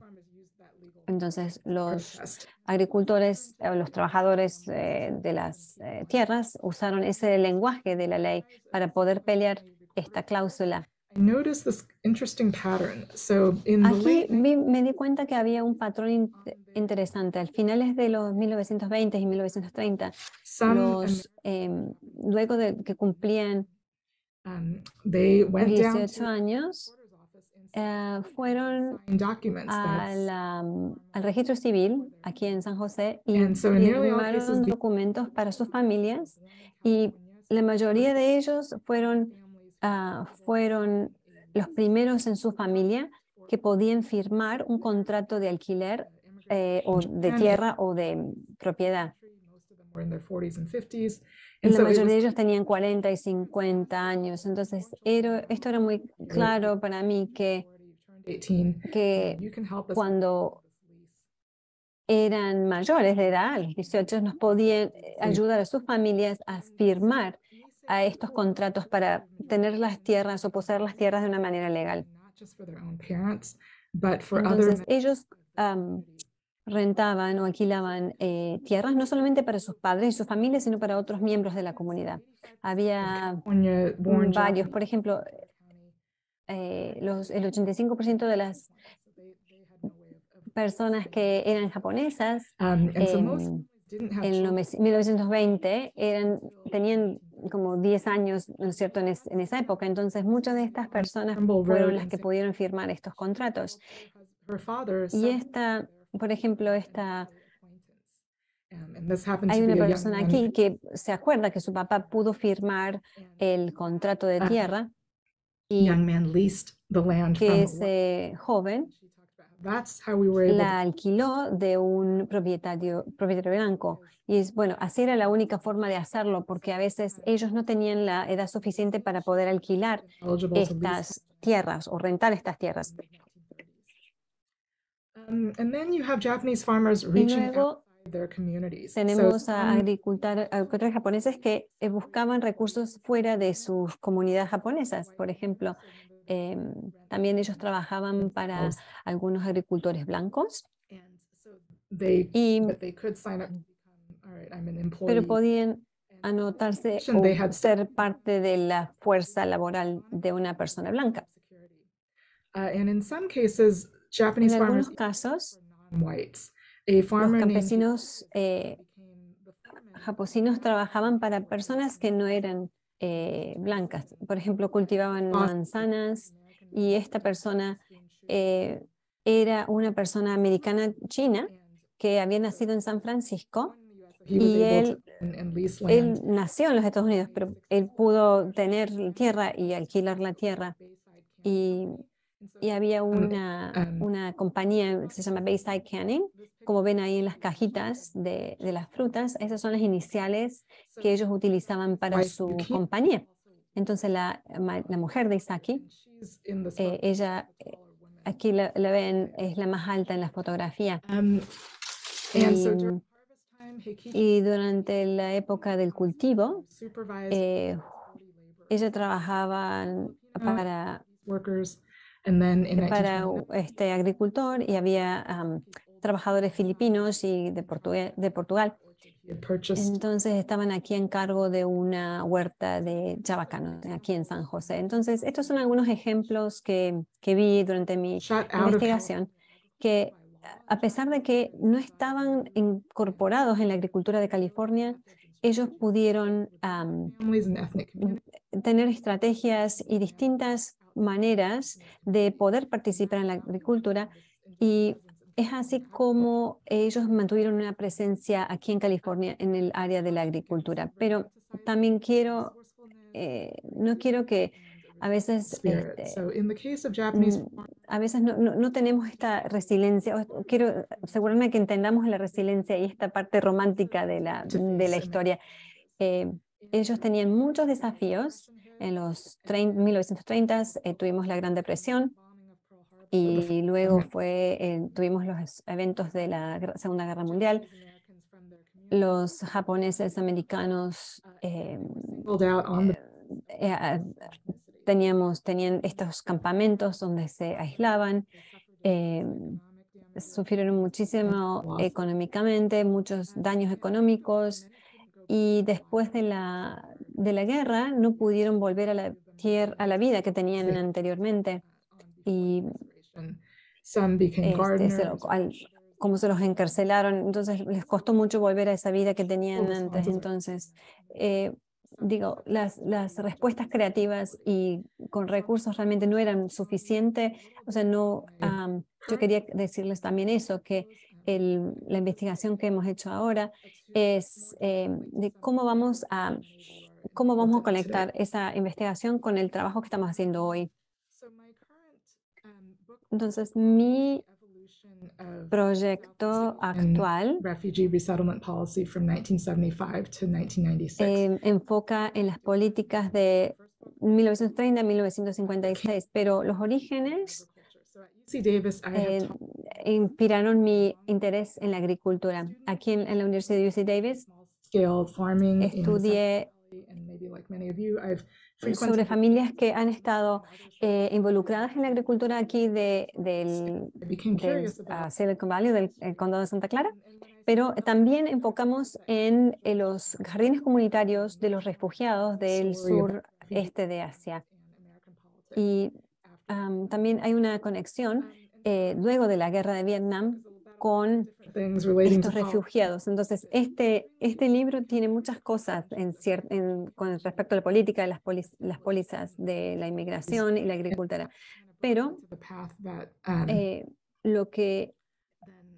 Entonces, los agricultores, eh, los trabajadores eh, de las eh, tierras usaron ese lenguaje de la ley para poder pelear esta cláusula. Aquí me di cuenta que había un patrón interesante. Al finales de los 1920 y 1930, um, los, eh, luego de que cumplían 18 um, años, eh, fueron al, mm, al, registro civil aquí en San José y firmaron documentos para sus familias y la mayoría de ellos fueron, ah, fueron los primeros en su familia que podían firmar un contrato de alquiler eh, o de tierra o de propiedad. 40s and 50s. la mayoría de ellos tenían 40 y 50 años, entonces era, esto era muy claro para mí que, que cuando eran mayores de edad, los 18, nos podían eh, ayudar a sus familias a firmar a estos contratos para tener las tierras o poseer las tierras de una manera legal. Entonces, ellos um, rentaban o alquilaban eh, tierras, no solamente para sus padres y sus familias, sino para otros miembros de la comunidad. Había varios, por ejemplo, eh, el 85% de las personas que eran japonesas um, em, en 1920 eran, tenían como 10 años, ¿no es cierto?, en, en esa época. Entonces, muchas de estas personas fueron las que pudieron firmar estos contratos. Y esta por ejemplo, esta... Hay una persona aquí que se acuerda que su papá pudo firmar el contrato de ah. tierra y que ese joven la alquiló de un propietario, propietario blanco. Y es, bueno, así era la única forma de hacerlo, porque a veces ellos no tenían la edad suficiente para poder alquilar estas tierras o rentar estas tierras. Y luego tenemos a agricultores japoneses que eh, buscaban recursos fuera de sus comunidades japonesas. Por ejemplo, em, también ellos trabajaban para algunos agricultores blancos. Y, pero podían anotarse o ser parte de la fuerza laboral de una persona blanca. Y uh, and in some cases, en algunos casos, los campesinos eh, japoneses trabajaban para personas que no eran eh, blancas. Por ejemplo, cultivaban ah, manzanas y esta persona eh, era una persona americana china que había nacido en San Francisco y él, él, nació en los Estados Unidos, pero él pudo tener tierra y alquilar la tierra. Y y había ah, una, compañía que se llama Bayside Canning, como ven ahí en las cajitas de, las frutas, esas son las iniciales que ellos utilizaban para su compañía. Entonces la, mujer de Isaki, eh, ella, eh, aquí la, ven, es la más alta en la fotografía. Um, y, durante la época del cultivo, eh, ella trabajaba para para este agricultor y había trabajadores filipinos y de, de Portugal. Entonces estaban aquí en cargo de una huerta de Chabacano aquí en San José. Entonces, estos son algunos ejemplos que, que vi durante mi investigación, que a pesar de que no estaban incorporados en la agricultura de California, ellos pudieron tener estrategias y distintas maneras de poder participar en la agricultura y es así como ellos mantuvieron una presencia aquí en California en el área de la agricultura. Pero también quiero, eh, no quiero que a veces, este, mm, a veces no, tenemos esta resiliencia. Quiero asegurarme que entendamos la resiliencia y esta parte romántica de la, de la historia. Eh, ellos tenían muchos desafíos en los 1930s eh, tuvimos la Gran Depresión y luego fue, eh, tuvimos los eventos de la Segunda Guerra Mundial. Los japoneses americanos em, eh, ah, teníamos, tenían estos campamentos donde se aislaban em, sufrieron muchísimo económicamente, muchos daños económicos y después de la de la guerra no pudieron volver a la, tierra, a la vida que tenían anteriormente. Y este, como se los encarcelaron, entonces les costó mucho volver a esa vida que tenían antes. Entonces, eh, digo, las, las, respuestas creativas y con recursos realmente no eran suficientes. O sea, no, yo quería decirles también eso, que la investigación que hemos hecho ahora es eh, de cómo vamos a ¿Cómo vamos a conectar esa investigación con el trabajo que estamos haciendo hoy? Um, Entonces, mi proyecto actual em, enfoca en las políticas de 1930 a 1956, pero los orígenes em, inspiraron mi interés en la agricultura. Aquí en, en la Universidad de UC Davis estudié sobre familias que han estado eh, involucradas en la agricultura aquí del, del ah, Valley, del eh, condado de Santa Clara, pero también enfocamos en, eh, los jardines comunitarios de los refugiados del sureste de Asia. Y también hay una conexión luego de la guerra de Vietnam con estos refugiados. Entonces, este, este libro tiene muchas cosas en en, con respecto a la política, las, las pólizas de la inmigración y la agricultura. Pero um, eh, lo que um,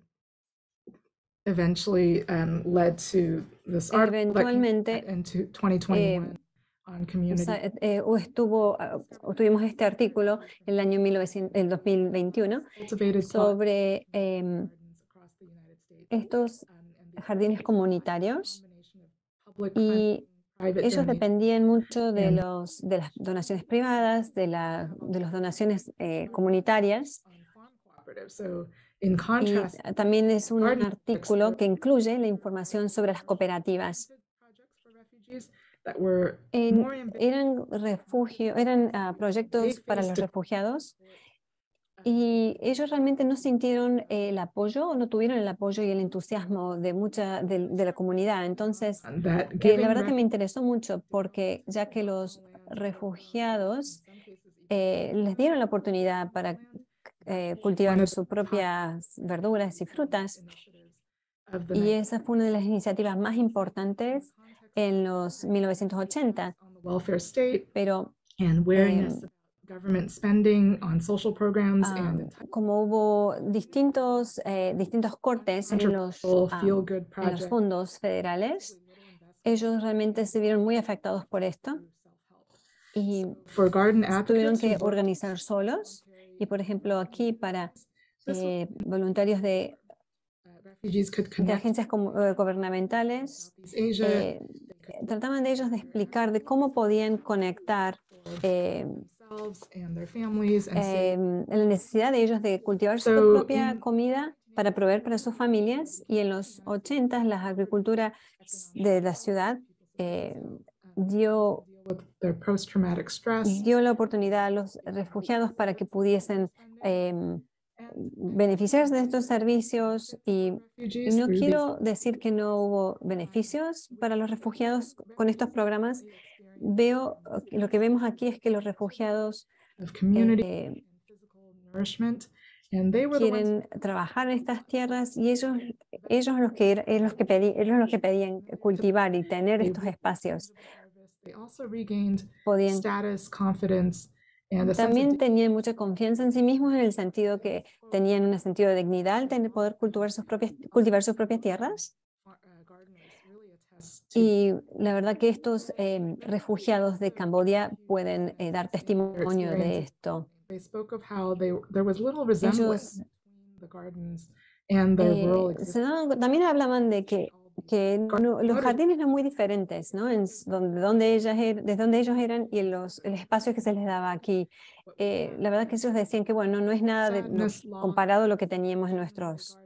eventualmente eh, eh, O estuvo, ah, tuvimos este artículo en el año el 2021 sobre em, estos jardines comunitarios y ellos dependían mucho de, los, de las donaciones privadas, de, las donaciones eh, comunitarias. también es un artículo que incluye la información sobre las cooperativas. eran refugio, eran ah, proyectos para los refugiados y ellos realmente no sintieron el apoyo o no tuvieron el apoyo y el entusiasmo de mucha de, la comunidad. Entonces, eh, la verdad que me interesó mucho porque ya que los refugiados eh, les dieron la oportunidad para eh, cultivar sus propias verduras y frutas, y esa fue una de las iniciativas más importantes en los 1980. Pero Ah, como hubo distintos, eh, distintos cortes en los, ah, los fondos federales, ellos realmente se vieron muy afectados por esto y tuvieron que organizar solos. Y por ejemplo, aquí para eh, voluntarios de, uh, de agencias eh, gubernamentales, trataban de ellos de explicar de cómo podían conectar Em, la necesidad de ellos de cultivar su propia comida para proveer para sus familias y en los 80 la agricultura de la ciudad em, dio, dio la oportunidad a los refugiados para que pudiesen em, beneficiarse de estos servicios y no quiero decir que no hubo beneficios para los refugiados con estos programas, veo, lo que vemos aquí es que los refugiados eh, quieren trabajar en estas tierras y ellos, ellos los que, los que los que pedían cultivar y tener estos espacios. también tenían mucha confianza en sí mismos en el sentido que tenían un sentido de dignidad al tener, poder cultivar sus propias, cultivar sus propias tierras. Y la verdad que estos em, refugiados de Camboya pueden eh, dar testimonio de esto. también hablaban de que, los jardines eran muy diferentes, ¿no? En donde, donde ellas desde er, donde ellos eran y los, el espacio que se les daba aquí. Eh, la verdad que ellos decían que, bueno, no es nada comparado a lo que teníamos en nuestros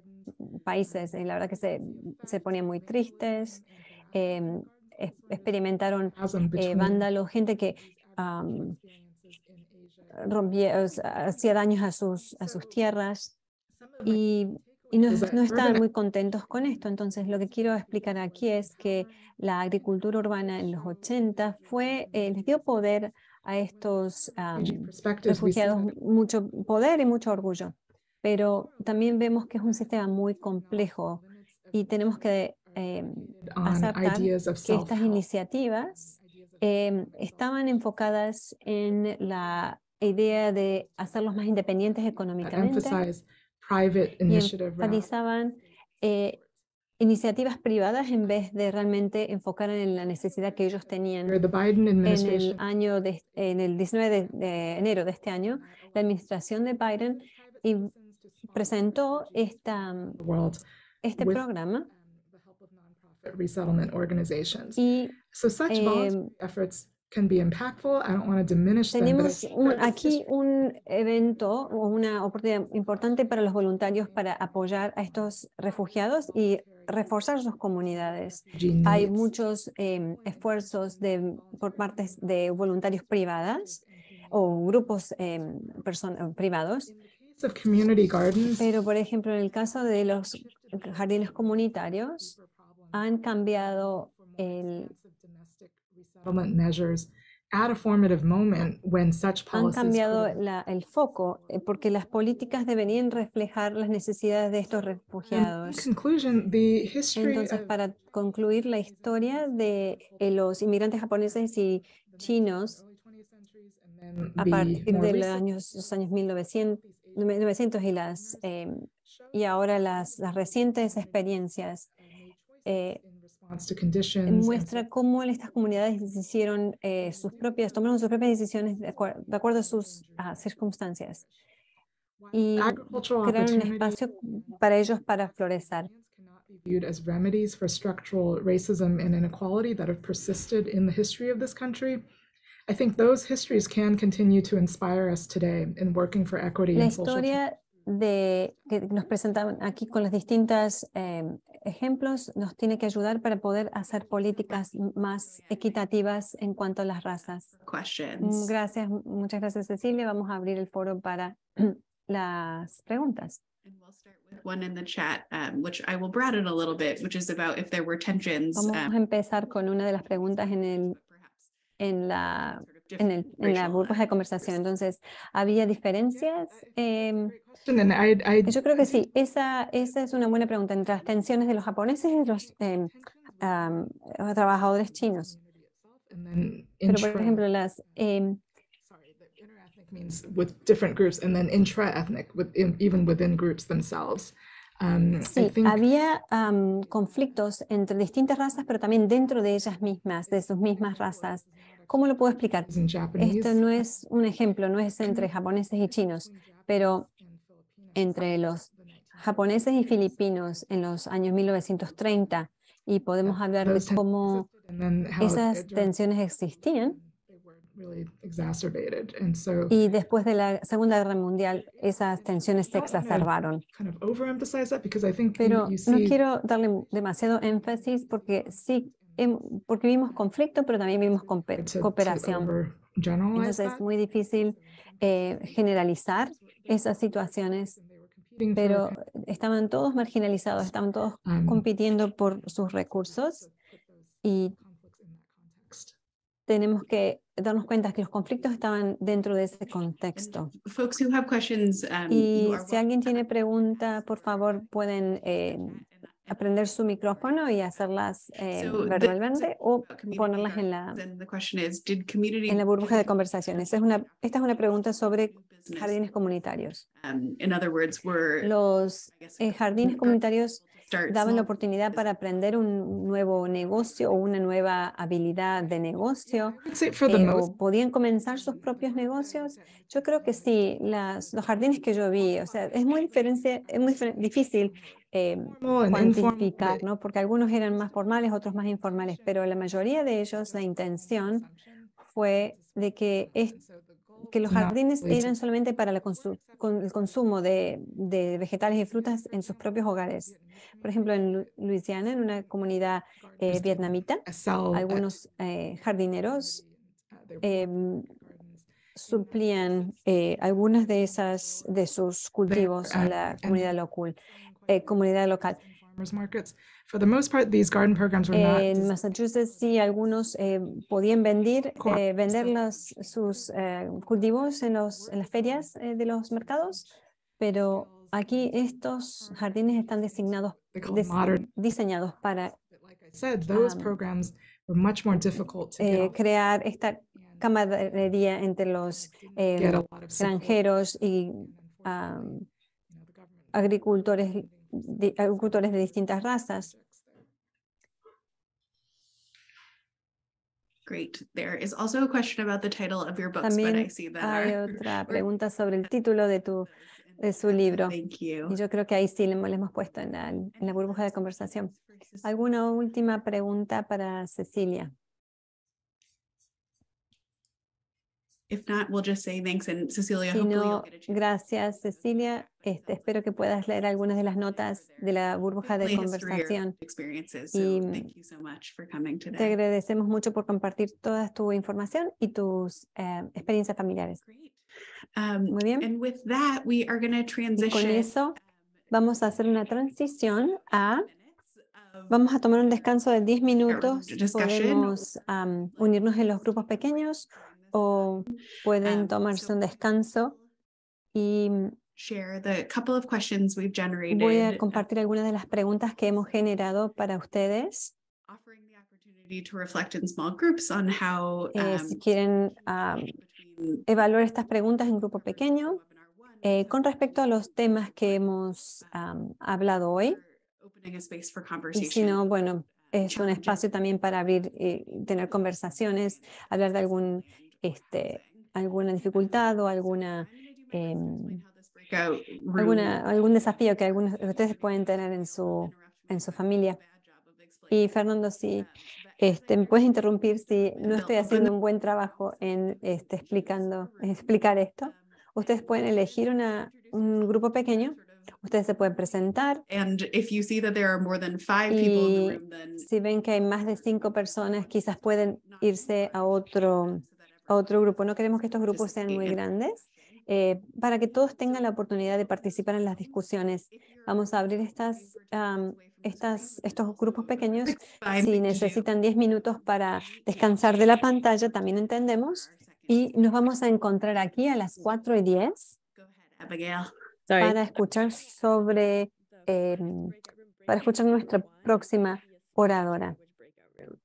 países. Eh, la verdad que se, se ponían muy tristes. Em, experimentaron ah, eh, vándalos, gente que hacía daños a sus, a sus tierras y, no, estaban muy contentos con esto. Entonces, lo que quiero explicar aquí es que la agricultura urbana en los 80 fue, eh, les dio poder a estos refugiados, mucho poder y mucho orgullo. Pero también vemos que es un sistema muy complejo y tenemos que eh, que estas iniciativas em, estaban enfocadas en la idea de hacerlos más independientes económicamente y enfatizaban eh, iniciativas privadas en vez de realmente enfocar en la necesidad que ellos tenían. En el, año en el 19 de, de, enero de este año, la administración de Biden presentó esta, este programa resettlement organizations. Y, so tenemos aquí un evento o una oportunidad importante para los voluntarios para apoyar a estos refugiados y reforzar sus comunidades. Hay muchos em, esfuerzos de, por parte de voluntarios privadas o grupos em, eh, privados. Pero, por ejemplo, en el caso de los jardines comunitarios, han cambiado el han cambiado el foco eh, porque las políticas deberían reflejar las necesidades de estos refugiados. Entonces, para concluir, la historia de eh, los inmigrantes japoneses y chinos a partir de los años, los años 1900, y, las, em, y ahora las, las recientes experiencias eh, muestra cómo estas comunidades hicieron eh, sus propias, tomaron sus propias decisiones de, acuer de acuerdo a sus uh, circunstancias y crearon un espacio para ellos para florecer. viewed as remedies for structural racism and inequality that have persisted in the history of this country, I think those histories can continue to inspire us today in working for equity La and social de, que nos presentan aquí con los distintos eh, ejemplos nos tiene que ayudar para poder hacer políticas más equitativas en cuanto a las razas. Gracias, muchas gracias Cecilia. Vamos a abrir el foro para las preguntas. Vamos a empezar con una de las preguntas en el en la en, las en la burbuja de conversación. Entonces, ¿había diferencias? Em, yo creo que sí, esa, esa es una buena pregunta entre las tensiones de los japoneses y los, em, trabajadores chinos. Pero, por ejemplo, las... within groups themselves sí, había conflictos entre distintas razas, pero también dentro de ellas mismas, de sus mismas razas. ¿Cómo lo puedo explicar? Esto no es un ejemplo, no es entre japoneses y chinos, pero entre los japoneses y filipinos en los años 1930 y podemos hablar de cómo esas tensiones existían y después de la Segunda Guerra Mundial, esas tensiones se exacerbaron. Pero no quiero darle demasiado énfasis porque sí, em, porque vimos conflicto, pero también vimos cooperación. Entonces es muy difícil eh, generalizar esas situaciones pero estaban todos marginalizados, estaban todos compitiendo por sus recursos y tenemos que darnos cuenta que los conflictos estaban dentro de ese contexto. Um, y si alguien tiene pregunta, por favor, pueden eh, aprender su micrófono y hacerlas eh, verbalmente o ponerlas en la, en la burbuja de conversaciones. Es una, esta es una pregunta sobre jardines comunitarios. Um, los eh, jardines comunitarios daban la oportunidad para aprender un nuevo negocio o una nueva habilidad de negocio. Eh, podían comenzar sus propios negocios. Yo creo que sí, las, los jardines que yo vi, o sea, es muy, es muy difícil em, cuantificar, ¿no? porque algunos eran más formales, otros más informales, pero la mayoría de ellos la intención fue de que este que los jardines eran solamente para el consumo de, vegetales y frutas en sus propios hogares. Por ejemplo, en Luisiana, en una comunidad eh, vietnamita, ah, algunos eh, jardineros em, suplían eh, algunas de esas de sus cultivos a ah, la comunidad local. comunidad local. En Massachusetts sí algunos eh, podían vender eh, sus eh, cultivos en, los, en las ferias de los mercados, pero aquí estos jardines están designados diseñados para crear esta camaradería entre los extranjeros y um, agricultores de, agricultores de distintas razas. También hay otra pregunta sobre el título de tu de su libro. Y yo creo que ahí sí le hemos puesto en la, en la burbuja de conversación. ¿Alguna última pregunta para Cecilia? If Cecilia, si no, Gracias, Cecilia. Este, espero que puedas leer algunas de las notas de la burbuja de conversación. Y te agradecemos mucho por compartir toda tu información y tus eh, experiencias familiares. Um, Muy bien. Y con eso um, vamos a hacer una transición a Vamos a tomar un descanso de 10 minutos. Podemos um, unirnos en los grupos pequeños o pueden um, tomarse un descanso. Y voy a uh, compartir algunas de las preguntas que hemos generado para ustedes. Eh, um, si quieren um, evaluar estas preguntas en grupo pequeño, eh, con respecto a los temas que hemos uh, hablado hoy, y si no, bueno, uh, es un espacio también para abrir y tener conversaciones, hablar de algún este, alguna dificultad o alguna, em, alguna, algún desafío que algunos de ustedes pueden tener en su, en su familia. Y Fernando, si este, me puedes interrumpir si no estoy haciendo un buen trabajo en este, explicando, explicar esto. Ustedes pueden elegir una, un grupo pequeño Ustedes se pueden presentar. y si ven que hay más de cinco personas, quizás pueden irse a otro a otro grupo. No queremos que estos grupos sean muy grandes eh, para que todos tengan la oportunidad de participar en las discusiones. Vamos a abrir estas, estas, estos grupos pequeños. Si necesitan 10 minutos para descansar de la pantalla, también entendemos. Y nos vamos a encontrar aquí a las 4 y 10 para escuchar sobre, em, para escuchar nuestra próxima oradora.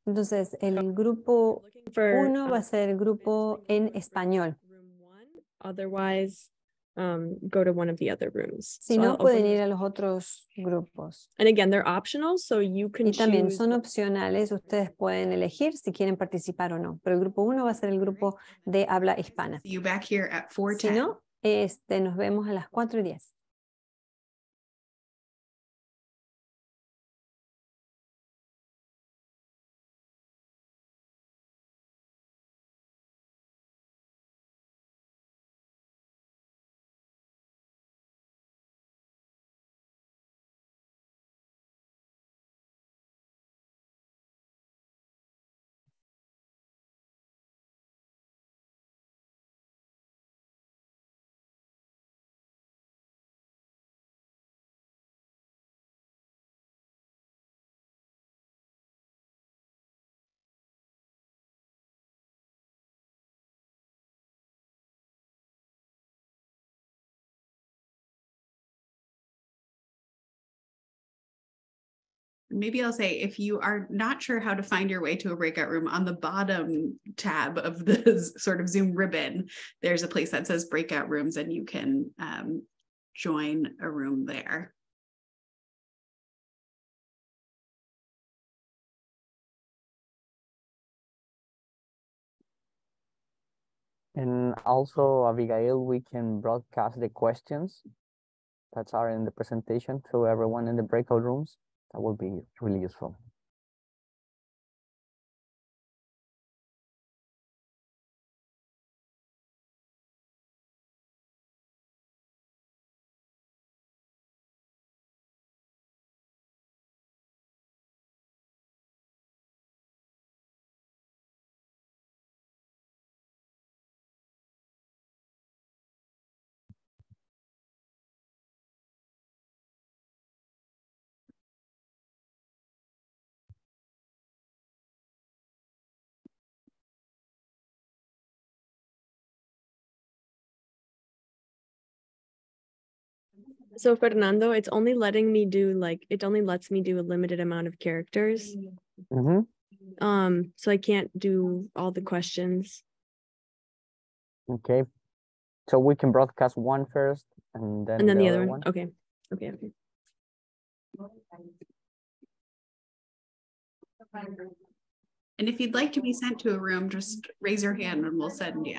Entonces, el grupo 1 va a um, ser el grupo en español. Si no, pueden ir a los otros grupos. y también son opcionales, ustedes pueden elegir si quieren participar o no. Pero el grupo 1 va a ser el grupo de habla hispana. si no, este, nos vemos a las 4 y 10. maybe I'll say if you are not sure how to find your way to a breakout room, on the bottom tab of the sort of Zoom ribbon, there's a place that says breakout rooms, and you can um, join a room there. And also, Abigail, we can broadcast the questions that are in the presentation to everyone in the breakout rooms. That would be really useful. so Fernando, it's only letting me do like it only lets me do a limited amount of characters. Mm-hmm. Um, so I can't do all the questions. Okay. So we can broadcast one first and then, and then the, the other, other one. one. Okay. Okay. Okay. And if you'd like to be sent to a room, just raise your hand and we'll send you.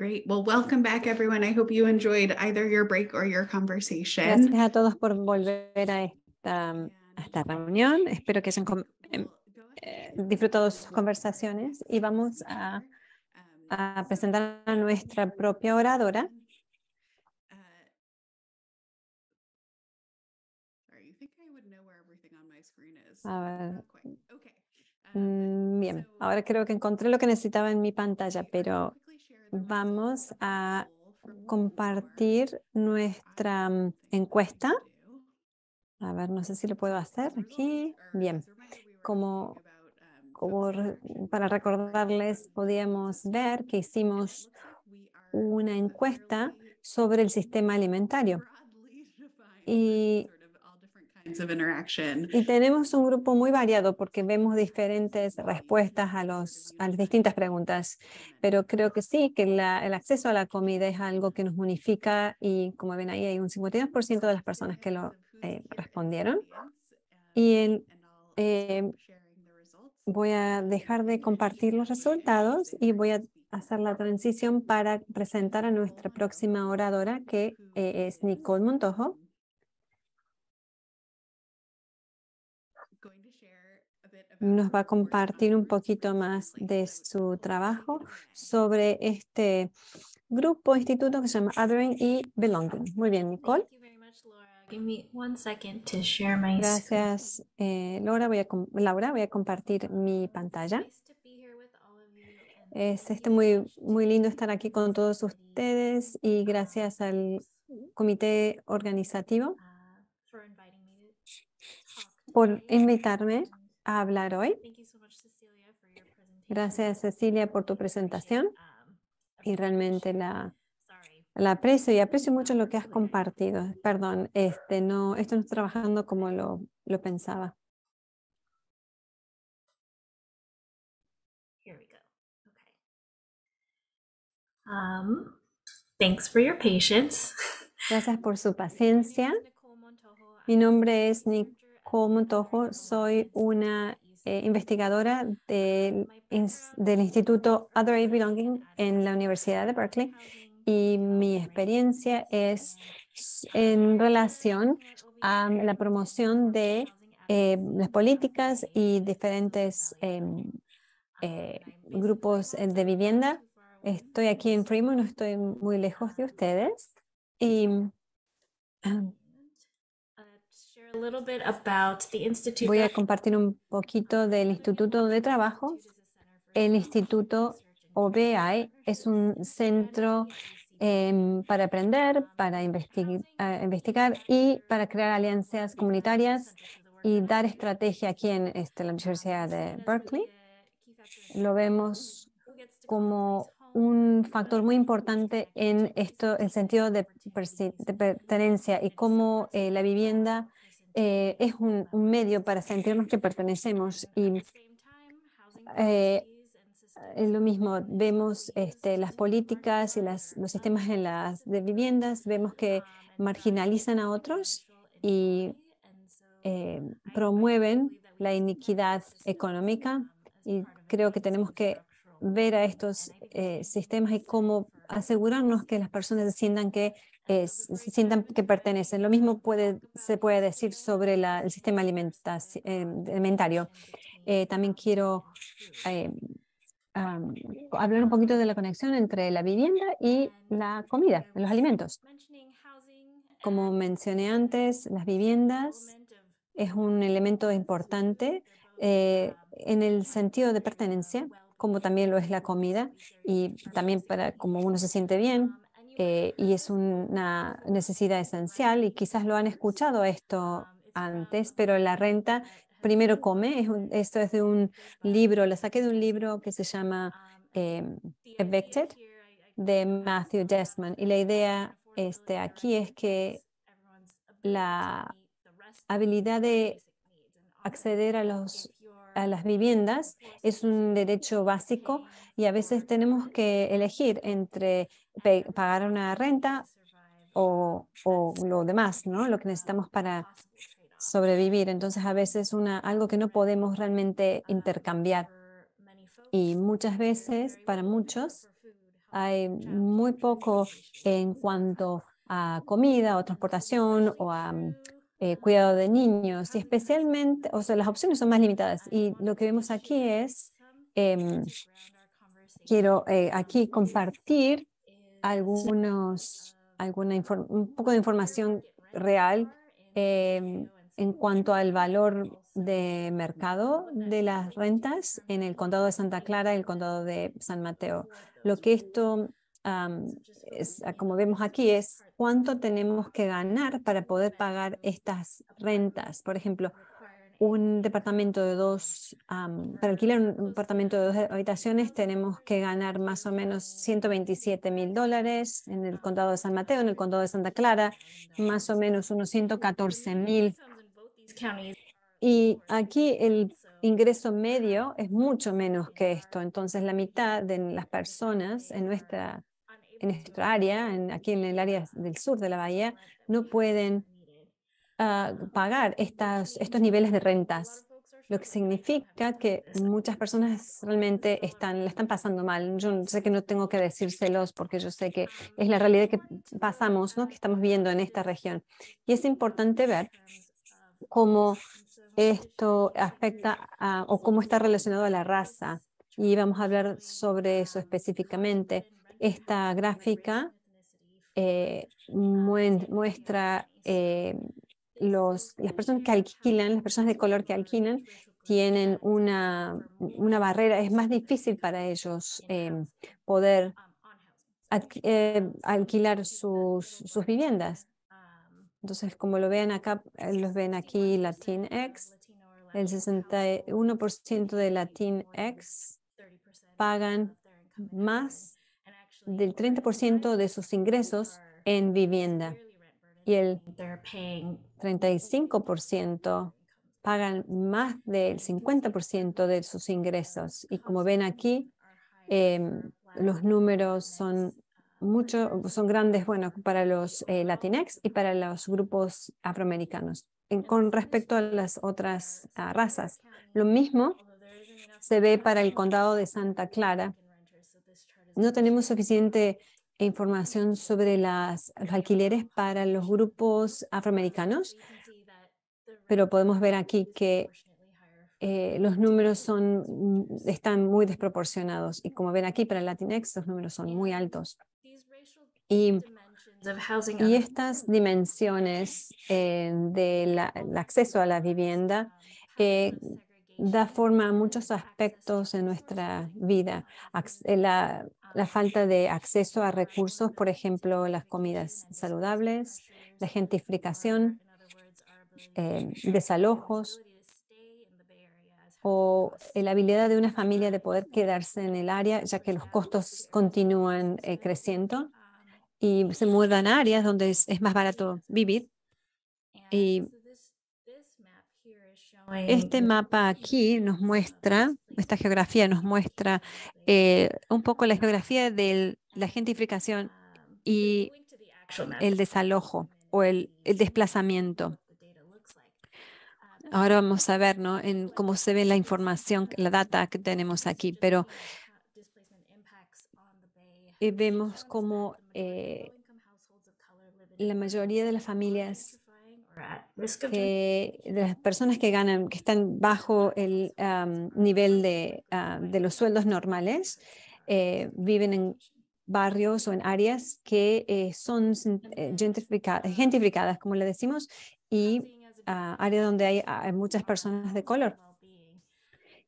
Great. Well, welcome back, everyone. I hope you enjoyed either your break or your conversation. Gracias a todos por volver a esta, esta reunión. Espero que hayan em, eh, disfrutado sus conversaciones y vamos a, presentar a nuestra propia oradora. Um, mm, bien, ahora creo que encontré lo que necesitaba en mi pantalla, pero vamos a compartir nuestra mm, encuesta. A ver, no sé si lo puedo hacer aquí. Bien, como, para recordarles, podíamos ver que hicimos una encuesta sobre el sistema alimentario. Y y tenemos un grupo muy variado porque vemos diferentes respuestas a, los, a las distintas preguntas, pero creo que sí, que el acceso a la comida es algo que nos unifica y como ven ahí hay un 52% de las personas que lo eh, respondieron. Y eh, voy a dejar de compartir los resultados y voy a hacer la transición para presentar a nuestra próxima oradora, que eh, es Nicole Montojo nos va a compartir un poquito más de su trabajo sobre este grupo, instituto que se llama Othering y Belonging. Muy bien, Nicole. Gracias, Laura. Voy a, Laura. Voy a compartir mi pantalla. Es este muy, muy lindo estar aquí con todos ustedes y gracias al comité organizativo uh, por invitarme hablar hoy. Gracias, Cecilia, por tu presentación. Um, y realmente la, la aprecio y aprecio mucho lo que has compartido. Perdón, este, no, esto no está trabajando como lo, lo pensaba. Um, thanks for your patience. Gracias por su paciencia. Mi nombre es Nick soy una eh, investigadora del Instituto Other Aid Belonging en la Universidad de Berkeley y mi experiencia es en relación a la promoción de eh, las políticas y diferentes em, eh, grupos de vivienda. Estoy aquí en Fremont, no estoy muy lejos de ustedes. Y ah, Voy a compartir un poquito del Instituto de Trabajo. El Instituto OBI e es un centro em, para aprender, para investigar y para crear alianzas comunitarias y dar estrategia aquí en este, la Universidad de Berkeley. Lo vemos como un factor muy importante en esto, el sentido de, pertenencia y cómo eh, la vivienda eh, es un, medio para sentirnos que pertenecemos y es eh, eh, lo mismo, vemos este, las políticas y los sistemas en las, de viviendas, vemos que marginalizan a otros y promueven la iniquidad económica y creo que tenemos que ver a estos sistemas y cómo asegurarnos que las personas sientan que es, sientan que pertenecen. Lo mismo puede, se puede decir sobre el sistema eh, alimentario. Eh, también quiero eh, hablar un poquito de la conexión entre la vivienda y la comida, los alimentos. Como mencioné antes, las viviendas es un elemento importante en el sentido de pertenencia, como también lo es la comida y también para como uno se siente bien eh, y es una necesidad esencial y quizás lo han escuchado esto antes, pero la renta primero come, esto es de un libro, lo saqué de un libro que se llama em, Evicted de Matthew Desmond y la idea este, aquí es que la habilidad de acceder a los a las viviendas es un derecho básico y a veces tenemos que elegir entre pagar una renta o, lo demás, ¿no? lo que necesitamos para sobrevivir. Entonces a veces una, algo que no podemos realmente intercambiar. Y muchas veces para muchos hay muy poco en cuanto a comida o transportación o a eh, cuidado de niños y especialmente, o sea, las opciones son más limitadas y lo que vemos aquí es, em, quiero eh, aquí compartir algunos, alguna un poco de información real em, en cuanto al valor de mercado de las rentas en el condado de Santa Clara y el condado de San Mateo. Lo que esto Ah, como vemos aquí, es cuánto tenemos que ganar para poder pagar estas rentas. Por ejemplo, un departamento de dos, para alquilar un departamento de dos habitaciones tenemos que ganar más o menos 127 mil dólares en el condado de San Mateo, en el condado de Santa Clara, más o menos unos 114 mil. Y aquí el ingreso medio es mucho menos que esto. Entonces, la mitad de las personas en nuestra en nuestra área, aquí en el área del sur de la bahía, no pueden ah, pagar estas, estos niveles de rentas, lo que significa que muchas personas realmente están, la están pasando mal. Yo sé que no tengo que decírselos porque yo sé que es la realidad que pasamos, ¿no? que estamos viendo en esta región. Y es importante ver cómo esto afecta a, o cómo está relacionado a la raza. Y vamos a hablar sobre eso específicamente. Esta gráfica eh, muestra eh, los, las personas que alquilan, las personas de color que alquilan, tienen una, barrera, es más difícil para ellos eh, poder alquilar sus, sus, viviendas. Entonces, como lo ven acá, los ven aquí Latinx, el 61% de Latinx pagan más del 30% de sus ingresos en vivienda y el 35% pagan más del 50% de sus ingresos. Y como ven aquí, em, los números son mucho, son grandes, bueno, para los eh, Latinx y para los grupos afroamericanos. con respecto a las otras razas, lo mismo se ve para el condado de Santa Clara, no tenemos suficiente información sobre las, los alquileres para los grupos afroamericanos, pero podemos ver aquí que eh, los números son, mm, están muy desproporcionados. Y como ven aquí, para Latinx, los números son muy altos. Y, estas dimensiones eh, del acceso a la vivienda eh, da forma a muchos aspectos en nuestra vida. Eh, la, falta de acceso a recursos, por ejemplo, las comidas saludables, la gentrificación, eh, desalojos o eh, la habilidad de una familia de poder quedarse en el área, ya que los costos continúan creciendo y se mudan a áreas donde es, es más barato vivir. Y este mapa aquí nos muestra, esta geografía nos muestra eh, un poco la geografía de la gentrificación y el desalojo o el, desplazamiento. Ahora vamos a ver en cómo se ve la información, la data que tenemos aquí, pero eh, vemos cómo eh, la mayoría de las familias que las personas que ganan, que están bajo el nivel de, de, los sueldos normales, eh, viven en barrios o en áreas que eh, son eh, gentrificadas, gentrificadas, como le decimos, y ah, áreas donde hay, muchas personas de color.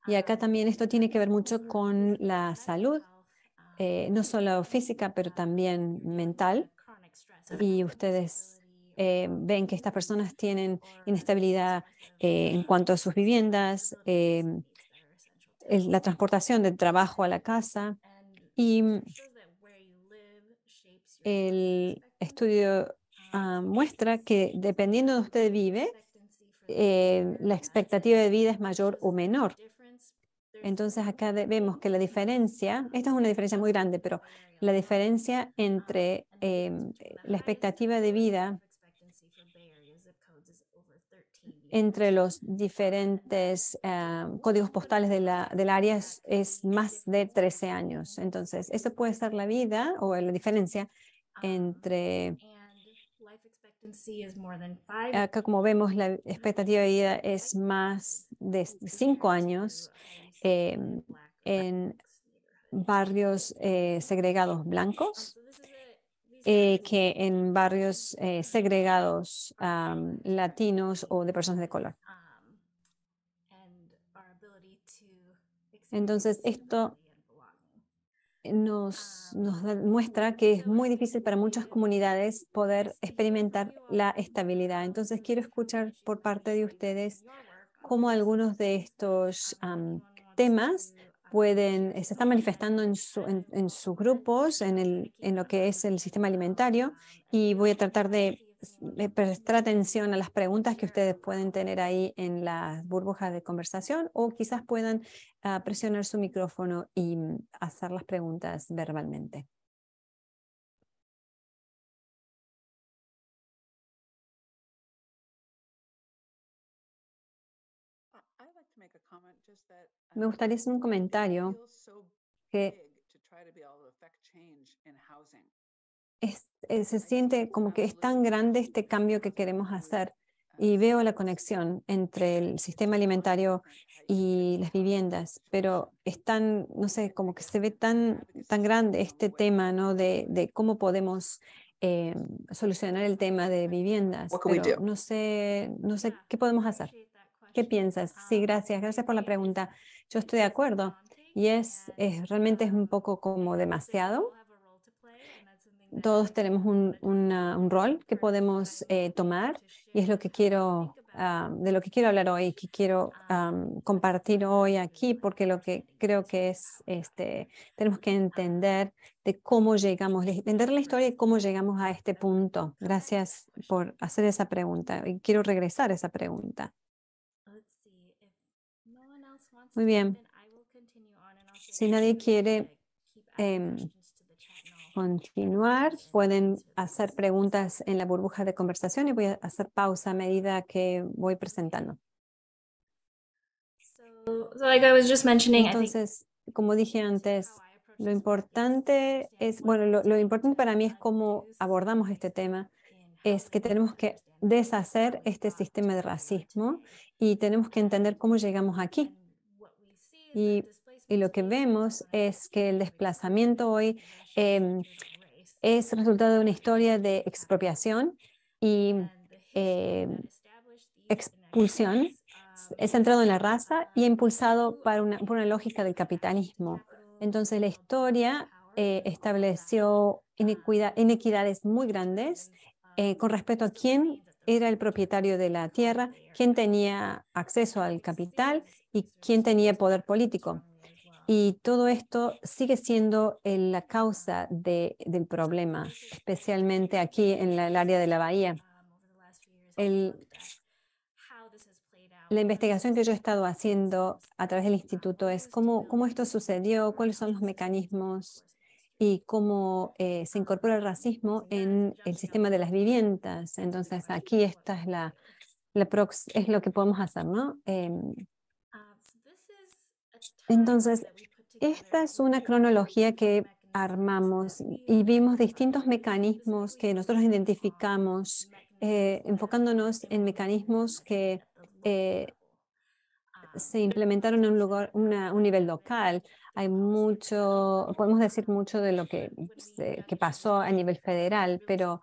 Y acá también esto tiene que ver mucho con la salud, no solo física, pero también mental. Y ustedes eh, ven que estas personas tienen inestabilidad eh, en cuanto a sus viviendas, eh, la transportación del trabajo a la casa y mm, el estudio ah, muestra que dependiendo de usted vive, la expectativa de vida es mayor o menor. Entonces acá vemos que la diferencia, esta es una diferencia muy grande, pero la diferencia entre em, la expectativa de vida entre los diferentes eh, códigos postales de del área es, más de 13 años. Entonces, eso puede ser la vida o la diferencia entre... Um, acá como vemos, la expectativa de vida es más de 5 años em, en barrios eh, segregados blancos. Eh, que en barrios eh, segregados latinos o de personas de color. Um, Entonces, esto nos, um, muestra que es muy difícil para muchas comunidades poder experimentar la estabilidad. Entonces, quiero escuchar por parte de ustedes cómo algunos de estos um, temas eh, se están manifestando en, sus grupos, en, lo que es el sistema alimentario, y voy a tratar de, prestar atención a las preguntas que ustedes pueden tener ahí en las burbujas de conversación o quizás puedan ah, presionar su micrófono y mm, hacer las preguntas verbalmente. Me gustaría hacer un comentario que eh, se siente como que es tan grande este cambio que queremos hacer y veo la conexión entre el sistema alimentario y las viviendas, pero es tan, no sé, como que se ve tan, tan grande este tema, ¿no? De, de cómo podemos eh, solucionar el tema de viviendas. no sé, no sé qué podemos hacer. ¿Qué piensas? Sí, gracias. Gracias por la pregunta. Yo estoy de acuerdo. Y es, realmente es un poco como demasiado. Todos tenemos un, un rol que podemos eh, tomar y es lo que quiero, ah, de lo que quiero hablar hoy, que quiero ah, compartir hoy aquí, porque lo que creo que es, este, tenemos que entender de cómo llegamos, entender la historia y cómo llegamos a este punto. Gracias por hacer esa pregunta y quiero regresar a esa pregunta. Muy bien. Si nadie quiere em, continuar, pueden hacer preguntas en la burbuja de conversación y voy a hacer pausa a medida que voy presentando. Entonces, como dije antes, lo importante es, bueno, lo importante para mí es cómo abordamos este tema, es que tenemos que deshacer este sistema de racismo y tenemos que entender cómo llegamos aquí y, lo que vemos es que el desplazamiento hoy em, es resultado de una historia de expropiación y em, expulsión es centrado en la raza y impulsado una, por una lógica del capitalismo. Entonces la historia eh, estableció inequidades muy grandes eh, con respecto a quién era el propietario de la tierra, quién tenía acceso al capital y quién tenía poder político. Y todo esto sigue siendo eh, la causa del problema, especialmente aquí en el área de la bahía. la investigación que yo he estado haciendo a través del instituto es cómo, cómo esto sucedió, cuáles son los mecanismos y cómo eh, se incorpora el racismo en el sistema de las viviendas. Entonces, aquí esta es la, la es lo que podemos hacer, ¿no? Em, entonces, esta es una cronología que armamos y vimos distintos mecanismos que nosotros identificamos, eh, enfocándonos en mecanismos que eh, se implementaron en un un nivel local. Hay mucho, podemos decir mucho de lo que pasó a nivel federal, pero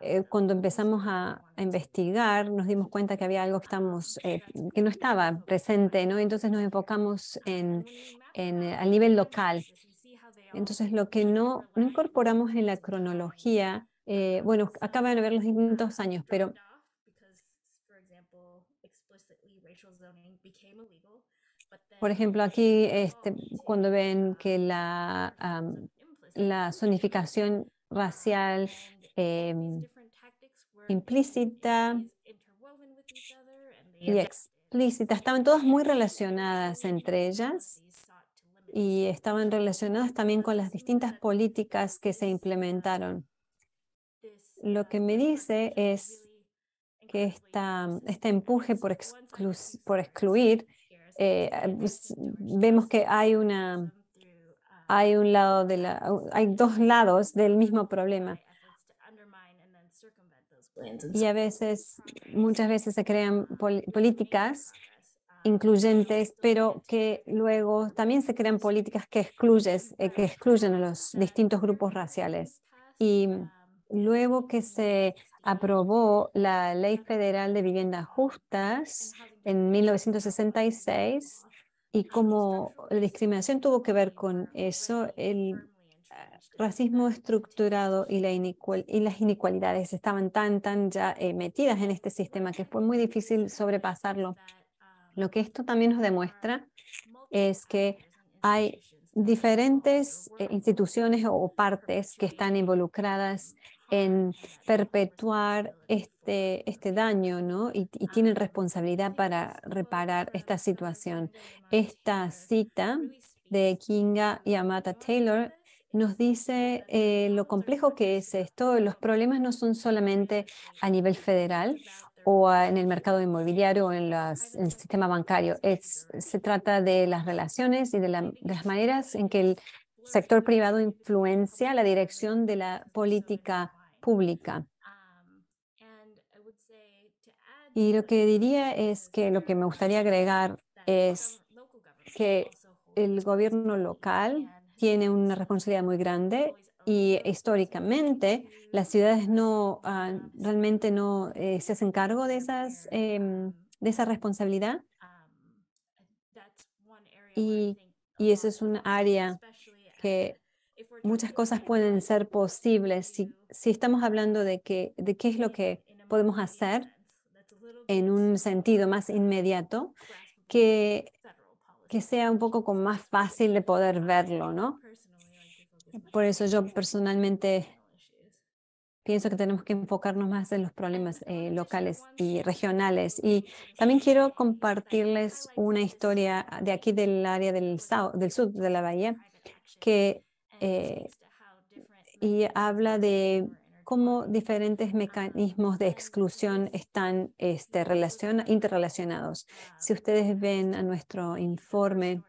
eh, cuando empezamos a, investigar, nos dimos cuenta que había algo que, estamos, eh, que no estaba presente, ¿no? Entonces nos enfocamos en, eh, nivel local. Entonces lo que no, incorporamos en la cronología, bueno, acaban de ver los distintos años, pero por ejemplo, aquí este, cuando ven que la, la zonificación racial Em, implícita y explícita. Estaban todas muy relacionadas entre ellas y estaban relacionadas también con las distintas políticas que se uh, implementaron. Uh, Lo que me dice es que esta, este empuje por, excluir, eh, pues, vemos que hay, una, uh, hay, un lado de la, hay dos lados del mismo problema y a veces, muchas veces se crean políticas incluyentes, pero que luego también se crean políticas que, eh, que excluyen a los distintos grupos raciales. Y luego que se aprobó la Ley Federal de Viviendas Justas en 1966, y como la discriminación tuvo que ver con eso, el racismo estructurado y, la y las inequalidades estaban tan, tan ya eh, metidas en este sistema que fue muy difícil sobrepasarlo. Lo que esto también nos demuestra es que hay diferentes eh, instituciones o partes que están involucradas en perpetuar este, este daño ¿no? y, y tienen responsabilidad para reparar esta situación. Esta cita de Kinga Yamata Taylor nos dice eh, lo complejo que es esto. Los problemas no son solamente a nivel federal o en el mercado inmobiliario o en, el sistema bancario. Es, se trata de las relaciones y de, de las maneras en que el sector privado influencia la dirección de la política pública. Y lo que diría es que lo que me gustaría agregar es que el gobierno local tiene una responsabilidad muy grande y históricamente las ciudades no ah, realmente no eh, se hacen cargo de esas em, de esa responsabilidad y, y eso es un área que muchas cosas pueden ser posibles si, si estamos hablando de que de qué es lo que podemos hacer en un sentido más inmediato que que sea un poco con más fácil de poder verlo, ¿no? Por eso yo personalmente pienso que tenemos que enfocarnos más en los problemas eh, locales y regionales. Y también quiero compartirles una historia de aquí del área del, del sur de la bahía que eh, y habla de cómo diferentes mecanismos de exclusión están este, interrelacionados. Si ustedes ven a nuestro informe,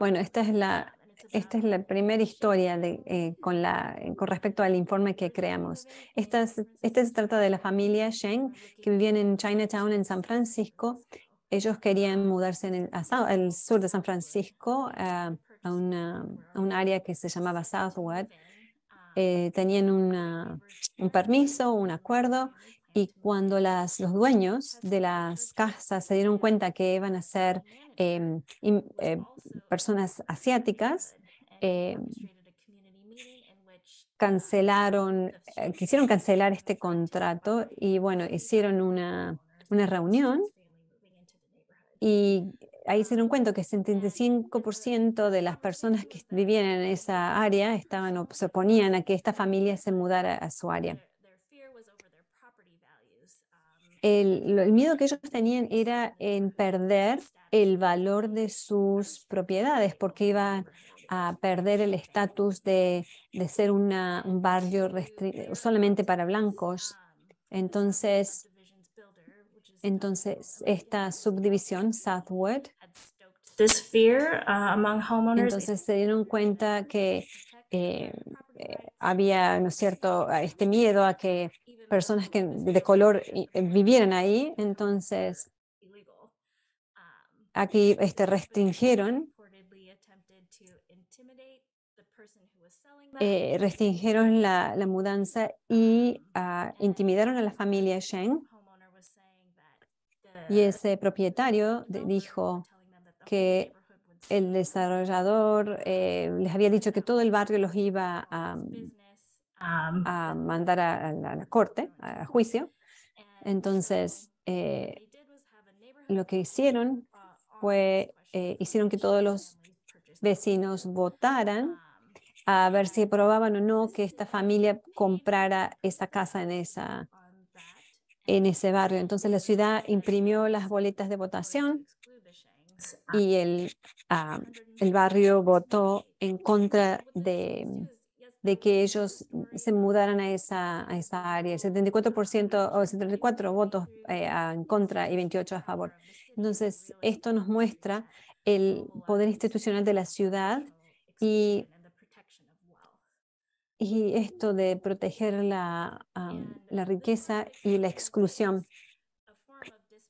bueno, esta es la, esta es la primera historia eh, con, la, eh, con respecto al informe que creamos. Esta, este se trata de la familia Sheng, que vivían en Chinatown, en San Francisco. Ellos querían mudarse en el, al sur de San Francisco, eh, a, una, a un área que se llamaba Southwood. Eh, tenían un permiso, un acuerdo, y cuando los dueños de las casas se dieron cuenta que iban a ser em, eh, personas asiáticas, eh, cancelaron, quisieron cancelar este contrato y bueno, hicieron una, una reunión y ahí se dieron cuenta que el 75% de las personas que vivían en esa área estaban o se oponían a que esta familia se mudara a su área. Um, el, miedo que ellos tenían era en perder el valor de sus propiedades, porque iba a perder el estatus de, de, ser un barrio solamente para blancos. Um, entonces, entonces, esta subdivisión, Southwood, Uh, Entonces se dieron cuenta que eh, eh, había, ¿no es cierto?, ah, este miedo a que personas que de color eh, vivieran ahí. Entonces, aquí este, restringieron restringieron la, mudanza y ah, intimidaron a la familia Sheng. Y ese propietario dijo que el desarrollador eh, les había dicho que todo el barrio los iba a, mandar a, la, corte, a juicio. Entonces, eh, lo que hicieron fue, eh, hicieron que todos los vecinos votaran a ver si probaban o no que esta familia comprara esa casa en esa en ese barrio. Entonces la ciudad imprimió las boletas de votación y el, ah, el barrio votó en contra de, de, que ellos se mudaran a esa, a esa área. El 74%, o 74 votos eh, en contra y 28 a favor. Entonces, esto nos muestra el poder institucional de la ciudad y, y esto de proteger la, ah, la riqueza y la exclusión.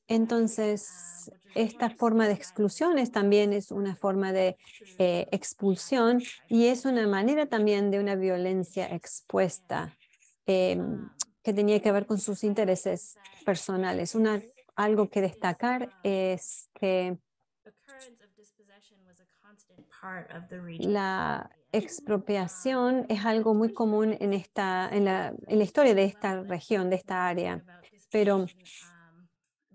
Entonces, esta forma de exclusiones también es una forma de eh, expulsión y es una manera también de una violencia expuesta em, que tenía que ver con sus intereses personales. Una, algo que destacar es que la expropiación es algo muy común en, esta, en, la, en la historia de esta región, de esta área, pero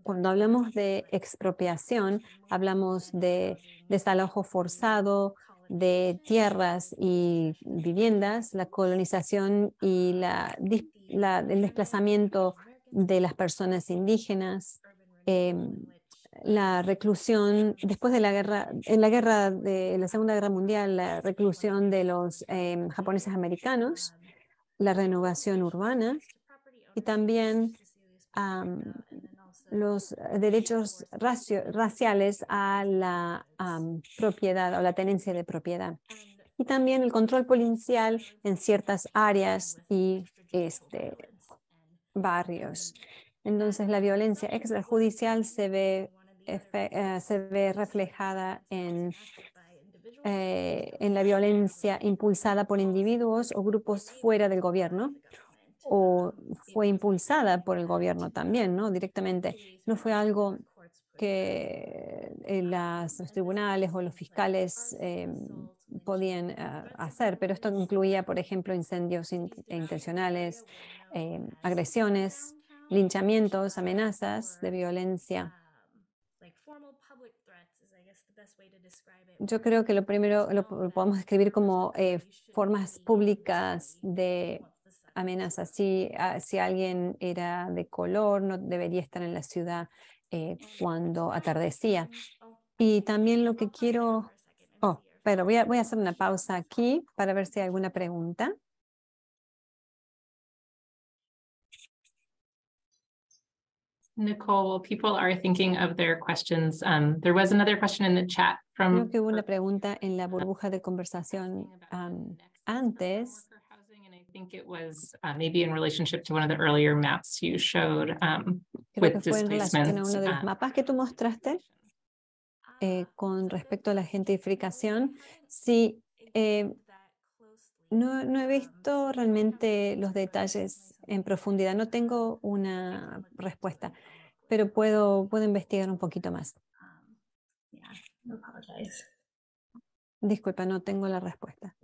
cuando hablamos de expropiación, hablamos de desalojo forzado de tierras y viviendas, la colonización y el desplazamiento de las personas indígenas, em, la reclusión después de la guerra, en la guerra de la Segunda Guerra Mundial, la reclusión de los em, japoneses americanos, la renovación urbana y también los eh, derechos raciales a la propiedad o la tenencia de propiedad y también el control policial en ciertas áreas y este, barrios. Entonces, la violencia extrajudicial se ve, eh, reflejada en, eh, en la violencia impulsada por individuos o grupos fuera del gobierno o fue impulsada por el gobierno también, ¿no? Directamente. No fue algo que los eh, tribunales o los fiscales eh, podían ah, hacer, pero esto incluía, por ejemplo, incendios e intencionales, eh, agresiones, linchamientos, amenazas de violencia. Um, Yo creo que lo primero lo podemos describir como formas públicas de amenaza ah, Si, alguien era de color, no debería estar en la ciudad eh, cuando atardecía. Y también lo que quiero... Oh, pero voy a, hacer una pausa aquí para ver si hay alguna pregunta. Nicole, Well people are thinking of their questions, um, there was another question in the chat from. Creo que hubo una pregunta en la burbuja de conversación um, antes think it was uh, maybe in relationship to one of the earlier maps you showed um, Creo que fue en relación a uno de los uh, mapas que tú mostraste eh, con respecto a la gentrificación. Sí, eh, no, no, he visto realmente los detalles en profundidad, no tengo una respuesta, pero puedo, puedo investigar un poquito más. Um, Disculpa, no tengo la respuesta.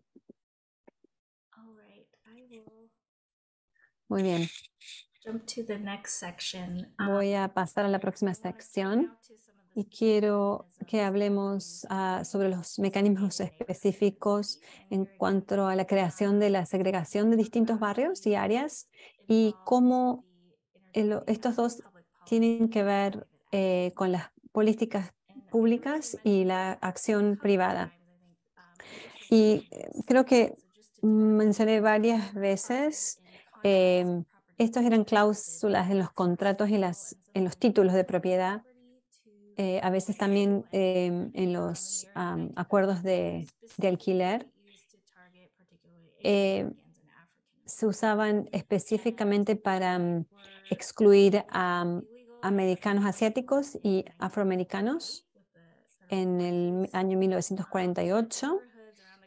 Muy bien. Voy a um, pasar a la próxima sección y quiero que hablemos ah, sobre los mecanismos específicos en cuanto a la creación de la segregación de distintos barrios y áreas y cómo estos dos tienen que ver eh, con las políticas públicas y la acción privada. Y eh, creo que mencioné varias veces eh, estos eran cláusulas en los contratos y las, en los títulos de propiedad, eh, a veces también em, en los acuerdos de, alquiler. Em, se usaban específicamente para mm, excluir a mm, americanos asiáticos y afroamericanos en el año 1948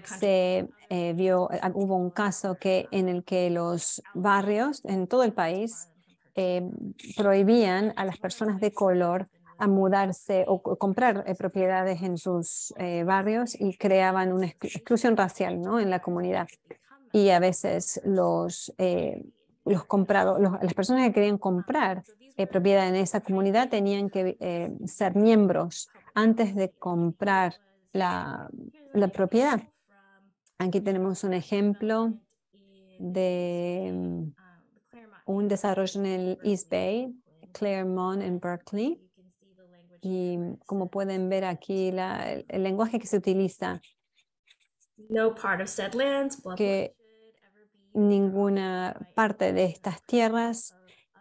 se eh, vio, eh, ah, hubo un caso que, en el que los barrios en todo el país eh, prohibían a las personas de color a mudarse o comprar propiedades en sus barrios y creaban una exclusión racial ¿no? en la comunidad. Y a veces los, los comprados las personas que querían comprar propiedad en esa comunidad tenían que ser miembros antes de comprar la, la propiedad. Aquí tenemos un ejemplo de mm, un desarrollo en el East Bay, Claremont en Berkeley. Y como pueden ver aquí, el, lenguaje que se utiliza, que ninguna parte de estas tierras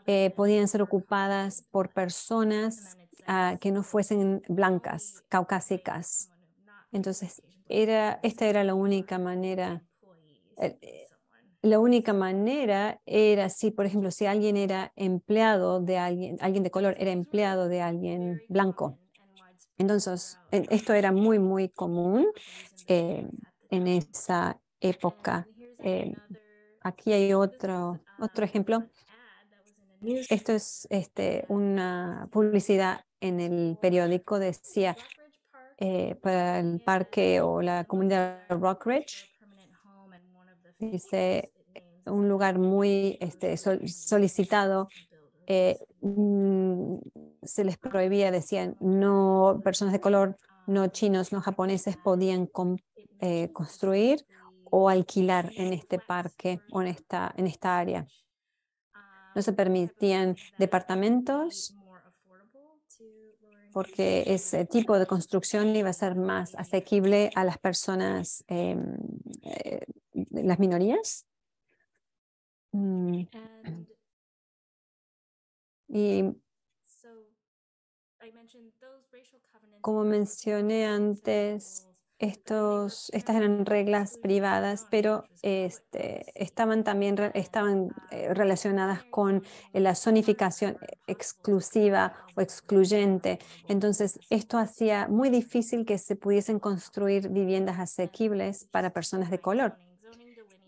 eh, podían ser ocupadas por personas ah, que no fuesen blancas, caucásicas. Entonces, era, esta era la única manera. Eh, eh, la única manera era si, por ejemplo, si alguien era empleado de alguien, alguien de color era empleado de alguien blanco. Entonces, esto era muy, muy común eh, en esa época. aquí hay otro, otro ejemplo. Esto es este, una publicidad en el periódico, decía, eh, para el parque o la comunidad de Rockridge. Dice un lugar muy este, solicitado. Eh, mm, se les prohibía, decían, no personas de color, no chinos, no japoneses podían eh, construir o alquilar en este parque o en esta, en esta área. No se permitían departamentos porque ese tipo de construcción iba a ser más asequible a las personas, em, eh, las minorías. Mm. como mencioné antes, estas eran reglas privadas, pero este, estaban también estaban eh, relacionadas con la zonificación exclusiva o excluyente. Entonces, esto hacía muy difícil que se pudiesen construir viviendas asequibles para personas de color.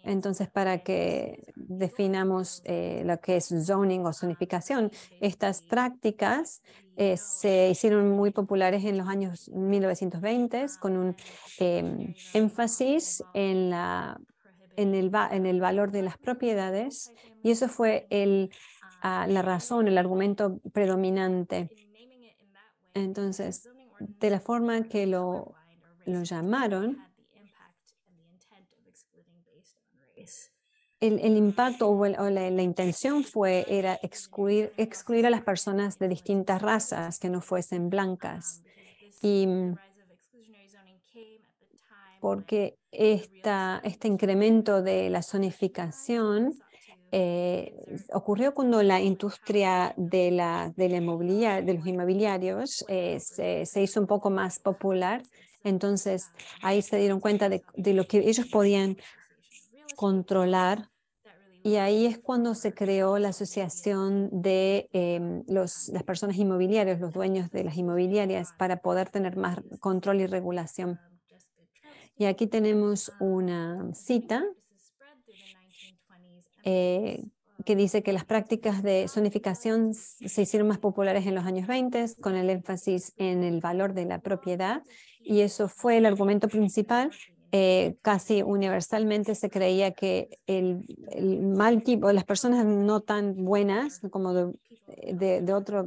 Entonces, para que definamos eh, lo que es zoning o zonificación, estas prácticas eh, se hicieron muy populares en los años 1920 con un em, énfasis en, el valor de las propiedades y eso fue ah, la razón, el argumento predominante. Entonces, de la forma que lo llamaron, el, impacto o, la, intención fue era excluir, excluir a las personas de distintas razas que no fuesen blancas. Mm, porque esta, este incremento de la zonificación eh, ocurrió cuando la industria de, la, de, la de los inmobiliarios eh, se, hizo un poco más popular. Entonces ahí se dieron cuenta de, de lo que ellos podían controlar y ahí es cuando se creó la asociación de em, las personas inmobiliarias, los dueños de las inmobiliarias, para poder tener más control y regulación. Y aquí tenemos una cita eh, que dice que las prácticas de zonificación se hicieron más populares en los años 20 con el énfasis en el valor de la propiedad y eso fue el argumento principal eh, casi universalmente se creía que el, mal tipo, las personas no tan buenas como de, otras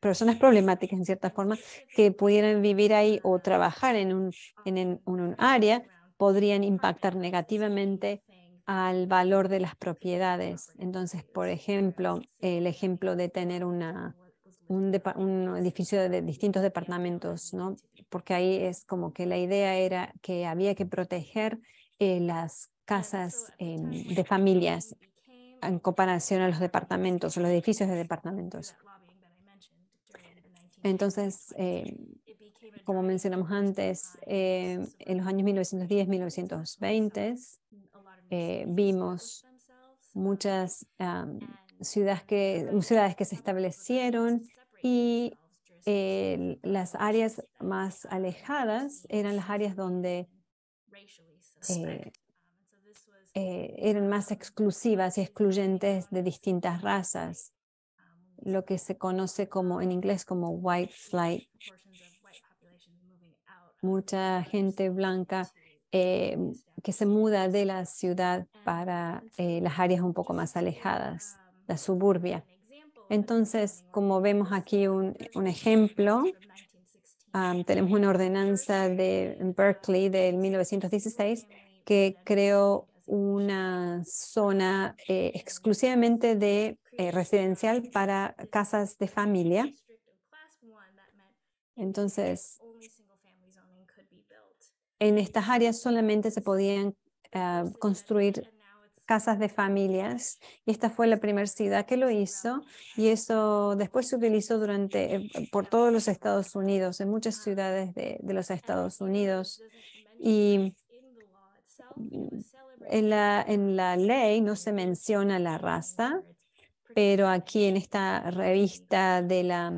personas problemáticas en cierta forma, que pudieran vivir ahí o trabajar en un, en un área, podrían impactar negativamente al valor de las propiedades. Entonces, por ejemplo, el ejemplo de tener una, un, edificio de distintos departamentos, ¿no? porque ahí es como que la idea era que había que proteger eh, las casas em, de familias en comparación a los departamentos, los edificios de departamentos. Entonces, em, como mencionamos antes, em, en los años 1910-1920 eh, vimos muchas ciudades, que, ciudades que se establecieron y eh, las áreas más alejadas eran las áreas donde eh, eh, eran más exclusivas y excluyentes de distintas razas, lo que se conoce como en inglés como white flight. Mucha gente blanca que se muda de la ciudad para las áreas un poco más alejadas, la suburbia. Entonces, como vemos aquí un, ejemplo, tenemos una ordenanza de Berkeley del 1916 que creó una zona eh, exclusivamente de eh, residencial para casas de familia. Entonces, en estas áreas solamente se podían ah, construir casas de familias. Y esta fue la primera ciudad que lo hizo y eso después se utilizó durante, eh, por todos los Estados Unidos, en muchas ciudades de, los Estados Unidos. Y en la, en la ley no se menciona la raza, pero aquí en esta revista de la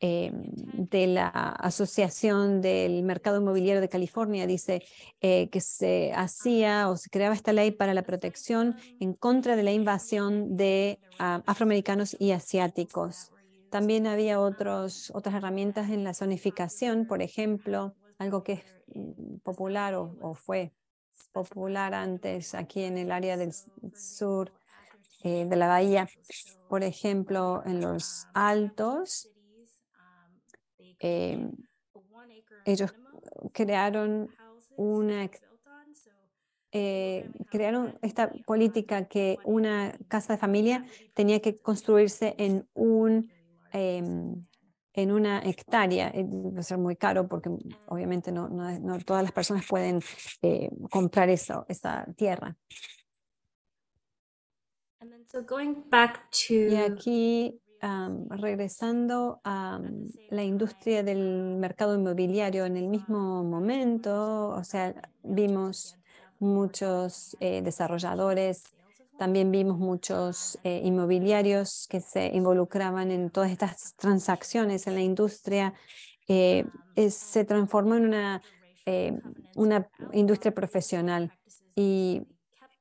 Em, de la Asociación del Mercado Inmobiliario de California dice eh, que se hacía o se creaba esta ley para la protección en contra de la invasión de ah, afroamericanos y asiáticos. También había otros, otras herramientas en la zonificación, por ejemplo, algo que es mm, popular o, fue popular antes aquí en el área del sur eh, de la bahía, por ejemplo, en los altos Em, ellos crearon una eh, crearon esta política que una casa de familia tenía que construirse en un em, en una hectárea eh, va a ser muy caro porque mm, obviamente no, no, todas las personas pueden eh, comprar eso, esa tierra. y aquí regresando a mm, la industria del mercado inmobiliario en el mismo momento, o sea, vimos muchos eh, desarrolladores, también vimos muchos eh, inmobiliarios que se involucraban en todas estas transacciones en la industria. Eh, se transformó en una, una industria profesional y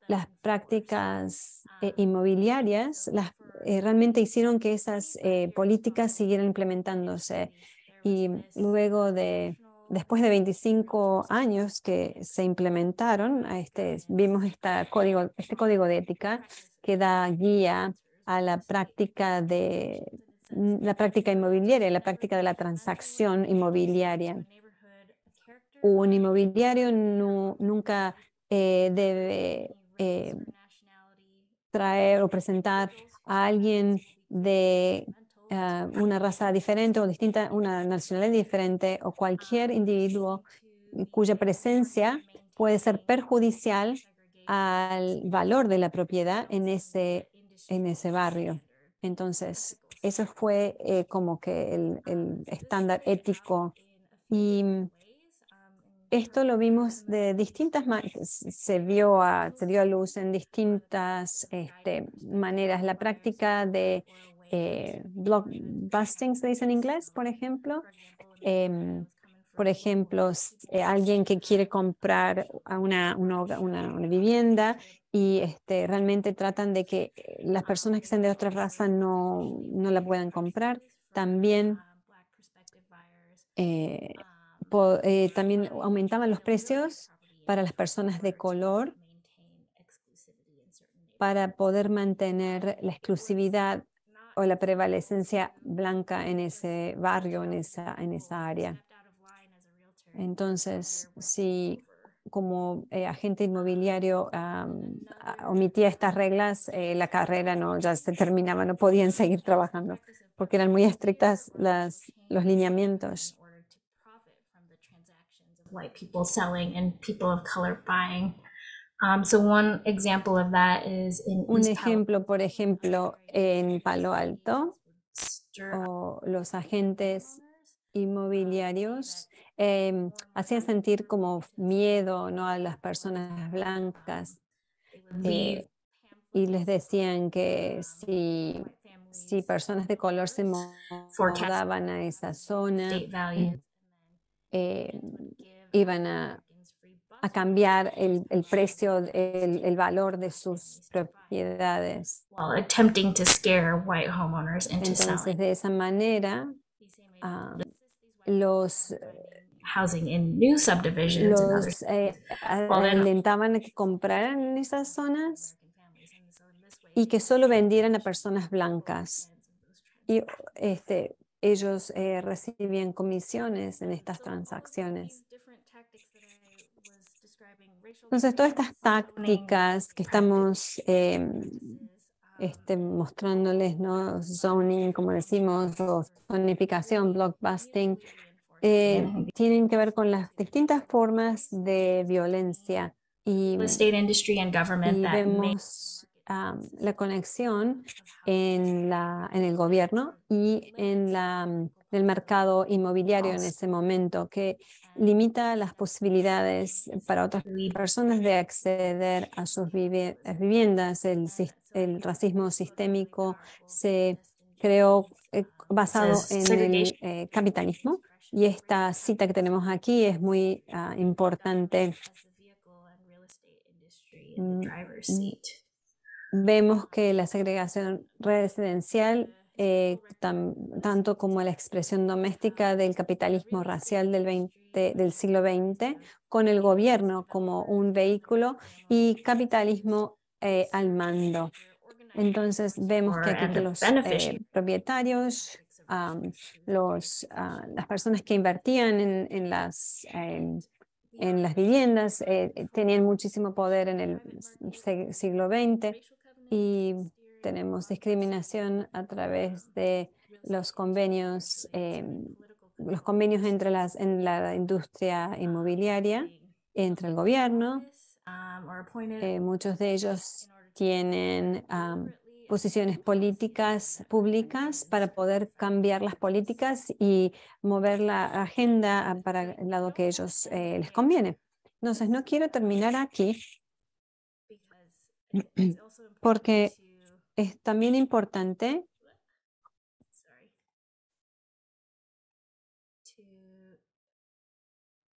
las prácticas inmobiliarias las eh, realmente hicieron que esas eh, políticas siguieran implementándose. Y luego de, después de 25 años que se implementaron, este, vimos código, este código de ética que da guía a la práctica de la práctica inmobiliaria, la práctica de la transacción inmobiliaria. Un inmobiliario nunca eh, debe traer o presentar a alguien de eh, una raza diferente o distinta, una nacionalidad diferente o cualquier individuo cuya presencia puede ser perjudicial al valor de la propiedad en ese, en ese barrio. Entonces, eso fue eh, como que el, el estándar ético y esto lo vimos de distintas se vio a, se dio a luz en distintas este, maneras. La práctica de eh, blockbusting, se dice en inglés, por ejemplo. Em, por ejemplo, eh, alguien que quiere comprar una, una, una, vivienda y este, realmente tratan de que eh, las personas que sean de otra raza no, la puedan comprar. También eh, también aumentaban los precios para las personas de color para poder mantener la exclusividad o la prevalecencia blanca en ese barrio, en esa, en esa área. Entonces, si como eh, agente inmobiliario omitía estas reglas, eh, la carrera no ya se terminaba, no podían seguir trabajando porque eran muy estrictas las, los lineamientos white people selling and people of color buying. Um, so one example of that is in Un ejemplo, por ejemplo, en Palo Alto, los agentes inmobiliarios em, hacían sentir como miedo ¿no? a las personas blancas eh, y les decían que si, si personas de color se mudaban a esa zona, eh, iban a, cambiar el, precio, el, valor de sus propiedades. Entonces, de esa manera, ah, los housing in new subdivisions los, eh, intentaban que compraran en esas zonas y que solo vendieran a personas blancas. Y este, ellos eh, recibían comisiones en estas transacciones. Entonces, todas estas tácticas que estamos em, este, mostrándoles, ¿no? zoning, como decimos, o zonificación, blockbusting, eh, tienen que ver con las distintas formas de violencia. Y, vemos la conexión en, la, en, el gobierno y en, la, mm, el mercado inmobiliario en ese momento, que limita las posibilidades para otras personas de acceder a sus viviendas. El, racismo sistémico se creó eh, basado en el eh, capitalismo y esta cita que tenemos aquí es muy ah, importante. Mm, mm, vemos que la segregación residencial eh, tanto como la expresión doméstica del capitalismo racial del 20 del siglo XX, con el gobierno como un vehículo y capitalismo eh, al mando. Entonces vemos que aquí los eh, propietarios, ah, las personas que invertían en, em, las, viviendas eh, tenían muchísimo poder en el siglo XX y tenemos discriminación a través de los convenios em, los convenios entre las, en la industria ah, inmobiliaria, entre el gobierno. Eh, muchos de ellos tienen posiciones políticas públicas para poder cambiar las políticas y mover la agenda para el lado que ellos eh, les conviene. Entonces, no quiero terminar aquí porque es también importante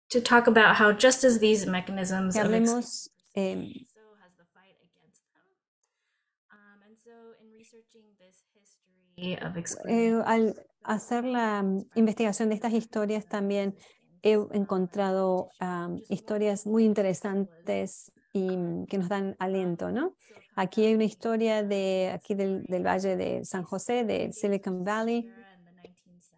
to al hacer la mm, investigación de estas historias también he encontrado historias muy interesantes y um, mm, que nos dan aliento, ¿no? Aquí hay una historia de aquí del, del Valle de San José, de Silicon Valley.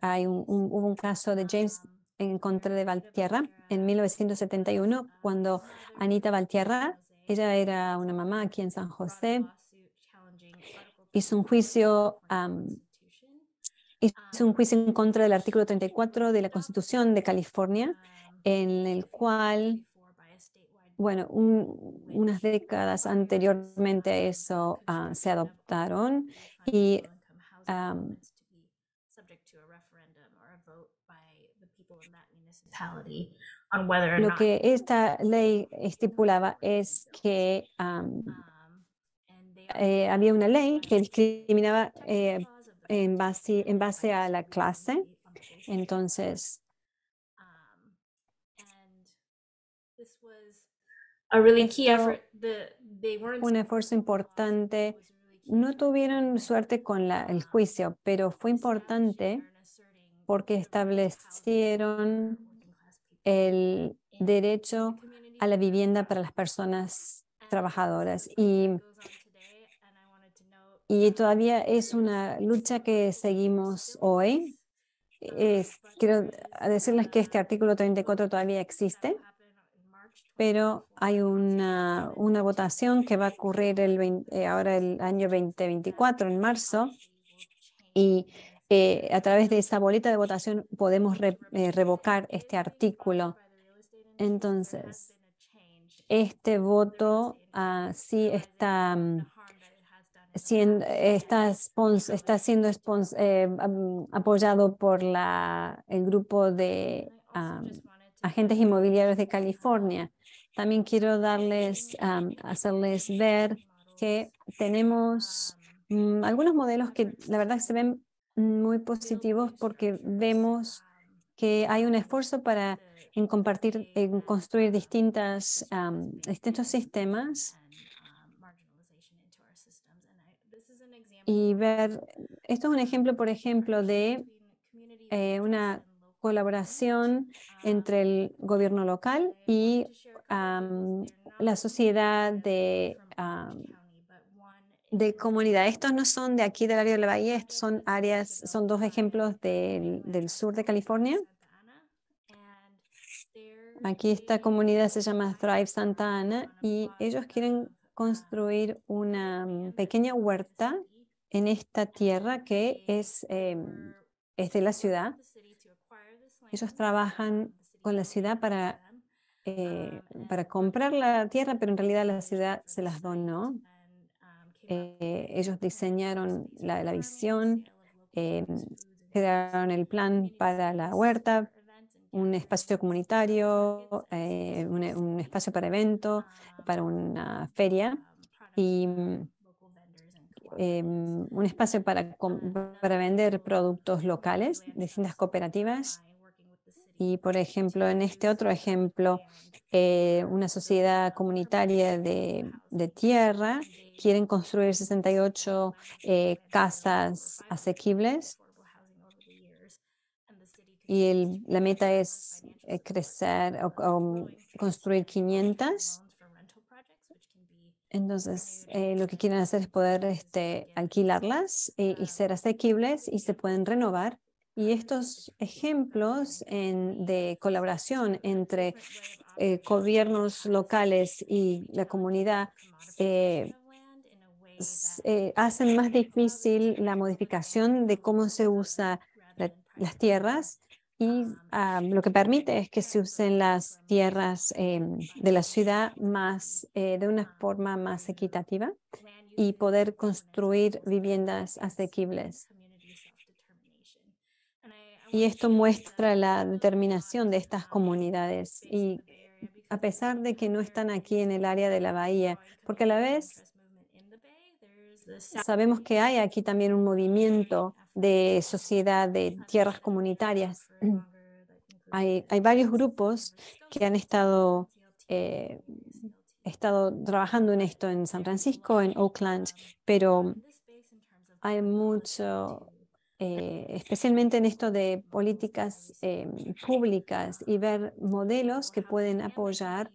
Hay un, hubo un caso de James en contra de um, Valtierra en 1971 cuando Anita Valtierra, ella era una mamá aquí en San José, hizo un juicio un juicio en contra del artículo 34 de la Constitución de California, en el cual, bueno, unas décadas anteriormente a eso ah, se adoptaron y lo que esta ley estipulaba es que eh, había una ley que discriminaba eh, en, base, en base a la clase. Entonces, un esfuerzo importante. No tuvieron suerte con el juicio, pero fue importante porque establecieron el derecho a la vivienda para las personas trabajadoras. Y, y todavía es una lucha que seguimos hoy. quiero decirles que este artículo 34 todavía existe, pero hay una, una votación que va a ocurrir el eh, ahora el año 2024, en marzo, y eh, a través de esa boleta de votación podemos eh, revocar este artículo. Entonces, este voto ah, sí está, mm, siendo, está, está siendo eh, apoyado por la, el grupo de agentes inmobiliarios de California. También quiero darles, hacerles ver que tenemos mm, algunos modelos que la verdad se ven muy positivos porque vemos que hay un esfuerzo para en compartir, en construir distintas, distintos sistemas y ver, esto es un ejemplo, por ejemplo, de eh, una colaboración entre el gobierno local y la sociedad de de comunidad. Estos no son de aquí del área de la estos son áreas, son dos ejemplos del, sur de California. Aquí esta comunidad se llama Thrive Santa Ana y ellos quieren construir una mm, pequeña huerta en esta tierra que eh, es, de la ciudad. Ellos trabajan con la ciudad para, eh, para comprar la tierra, pero en realidad la ciudad se las donó eh, ellos diseñaron la, visión, eh, crearon el plan para la huerta, un espacio comunitario, eh, e, un, espacio para evento, para una feria y em, un espacio para, para vender productos locales, distintas cooperativas y, por ejemplo, en este otro ejemplo, eh, una sociedad comunitaria de, tierra quieren construir 68 eh, casas asequibles y la meta es eh, crecer o, construir 500. Entonces, lo que quieren hacer es poder este, alquilarlas y ser asequibles y se pueden renovar y estos ejemplos de colaboración entre eh, gobiernos locales y la comunidad eh, eh, hacen más difícil la modificación de cómo se usa las tierras y ah, lo que permite es que se usen las tierras em, de la ciudad más de una forma más equitativa y poder construir viviendas asequibles y esto muestra la determinación de estas comunidades y a pesar de que no están aquí en el área de la bahía, porque a la vez sabemos que hay aquí también un movimiento de sociedad de tierras comunitarias. Hay, varios grupos que han estado, eh, estado trabajando en esto en San Francisco, en Oakland, pero hay mucho eh, especialmente en esto de políticas eh, públicas y ver modelos que pueden apoyar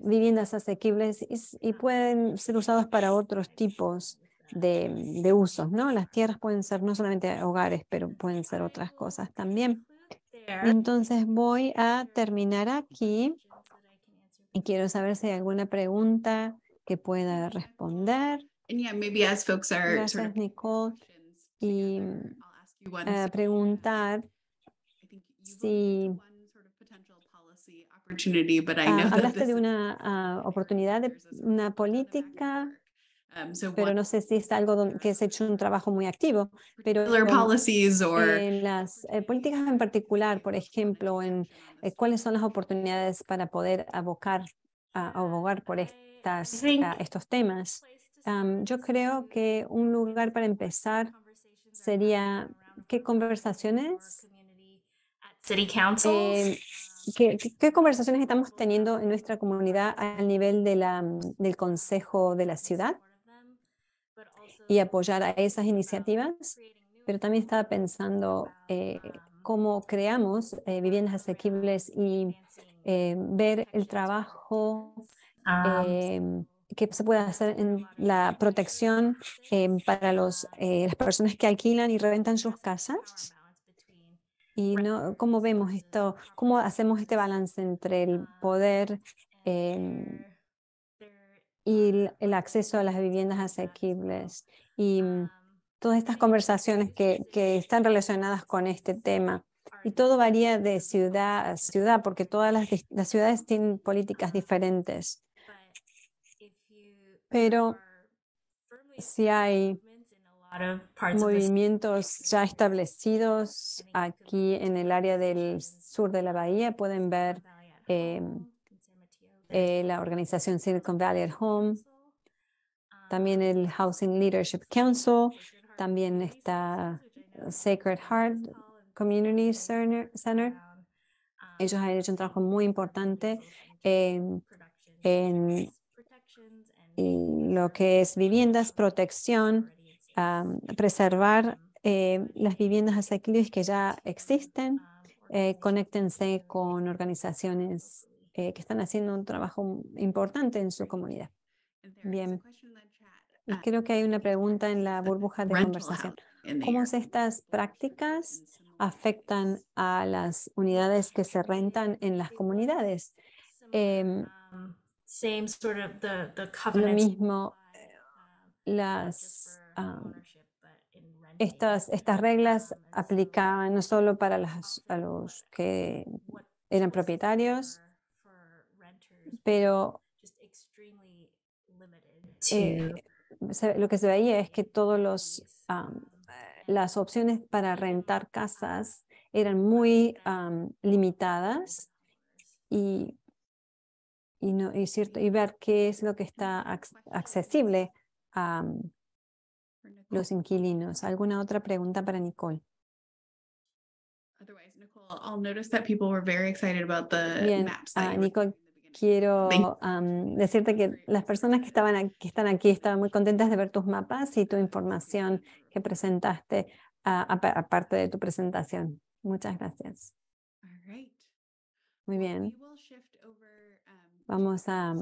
viviendas asequibles y, pueden ser usados para otros tipos de, usos, ¿no? Las tierras pueden ser no solamente hogares, pero pueden ser otras cosas también. Entonces voy a terminar aquí y quiero saber si hay alguna pregunta que pueda responder. Nicole y eh, preguntar si ah, hablaste de una ah, oportunidad de una política um, pero no sé si es algo que se ha hecho un trabajo muy activo, pero eh, en las eh, políticas en particular, por ejemplo, en cuáles son las oportunidades para poder abocar, um, abogar por estas, estos temas. Um, yo creo que un lugar para empezar sería qué conversaciones eh, ¿qué, conversaciones estamos teniendo en nuestra comunidad al nivel de la, del Consejo de la Ciudad? Y apoyar a esas iniciativas. Pero también estaba pensando eh, cómo creamos eh, viviendas asequibles y ver el trabajo. Ah. Em, ¿Qué se puede hacer en la protección em, para eh, las personas que alquilan y reventan sus casas? ¿Y no, cómo vemos esto? ¿Cómo hacemos este balance entre el poder em, y el, acceso a las viviendas asequibles? Y mm, todas estas conversaciones que, están relacionadas con este tema y todo varía de ciudad a ciudad, porque todas las, las, ciudades tienen políticas diferentes pero si hay movimientos ya establecidos aquí en el área del sur de la bahía, pueden ver eh, eh, la organización Silicon Valley at Home, también el Housing Leadership Council, también está Sacred Heart Community Center. Ellos han hecho un trabajo muy importante en lo que es viviendas, protección, preservar eh, las viviendas asequibles que ya existen, eh, conéctense con organizaciones eh, que están haciendo un trabajo importante en su comunidad. Bien, creo que hay una pregunta en la burbuja de conversación. ¿Cómo estas prácticas afectan a las unidades que se rentan en las comunidades? Em, same Lo mismo, eh, um, las, um, estas, estas reglas um, aplicaban no solo para las, a los que eran propietarios, pero eh, lo que se veía es que todas um, eh, las opciones para rentar casas eran muy limitadas y y, cierto, y ver qué es lo que está accesible a mm, los inquilinos. ¿Alguna otra pregunta para Nicole? Bien, ah, Nicole, quiero decirte que las personas que, estaban aquí, que están aquí estaban muy contentas de ver tus mapas y tu información que presentaste aparte de tu presentación. Muchas gracias. Muy bien. Vamos a,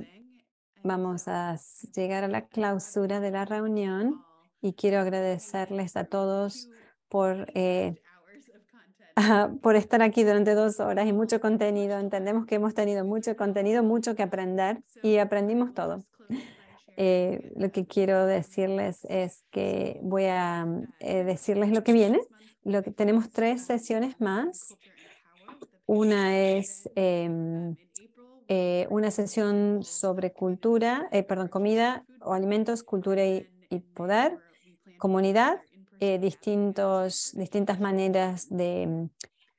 vamos a llegar a la clausura de la reunión oh, y quiero agradecerles a todos por, eh, por estar aquí durante dos horas y mucho contenido. Entendemos que hemos tenido mucho contenido, mucho que aprender y aprendimos todo. Eh, lo que quiero decirles es que voy a mm, eh, decirles lo que viene. Lo que, tenemos tres sesiones más. Una es em, eh, una sesión sobre cultura, eh, perdón, comida o alimentos, cultura y, poder, comunidad, eh, distintos, distintas maneras de mm,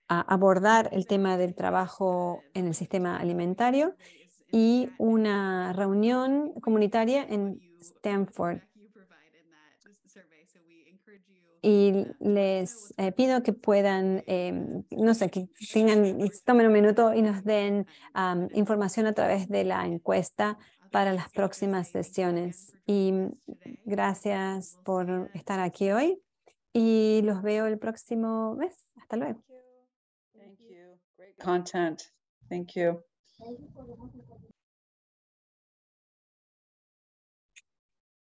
abordar el tema del trabajo en el sistema alimentario y una reunión comunitaria en Stanford y les eh, pido que puedan, em, no sé, que tengan, tomen un minuto y nos den información a través de la encuesta para las próximas sesiones. Y gracias por estar aquí hoy y los veo el próximo mes. Hasta luego. Thank you. content. Thank you.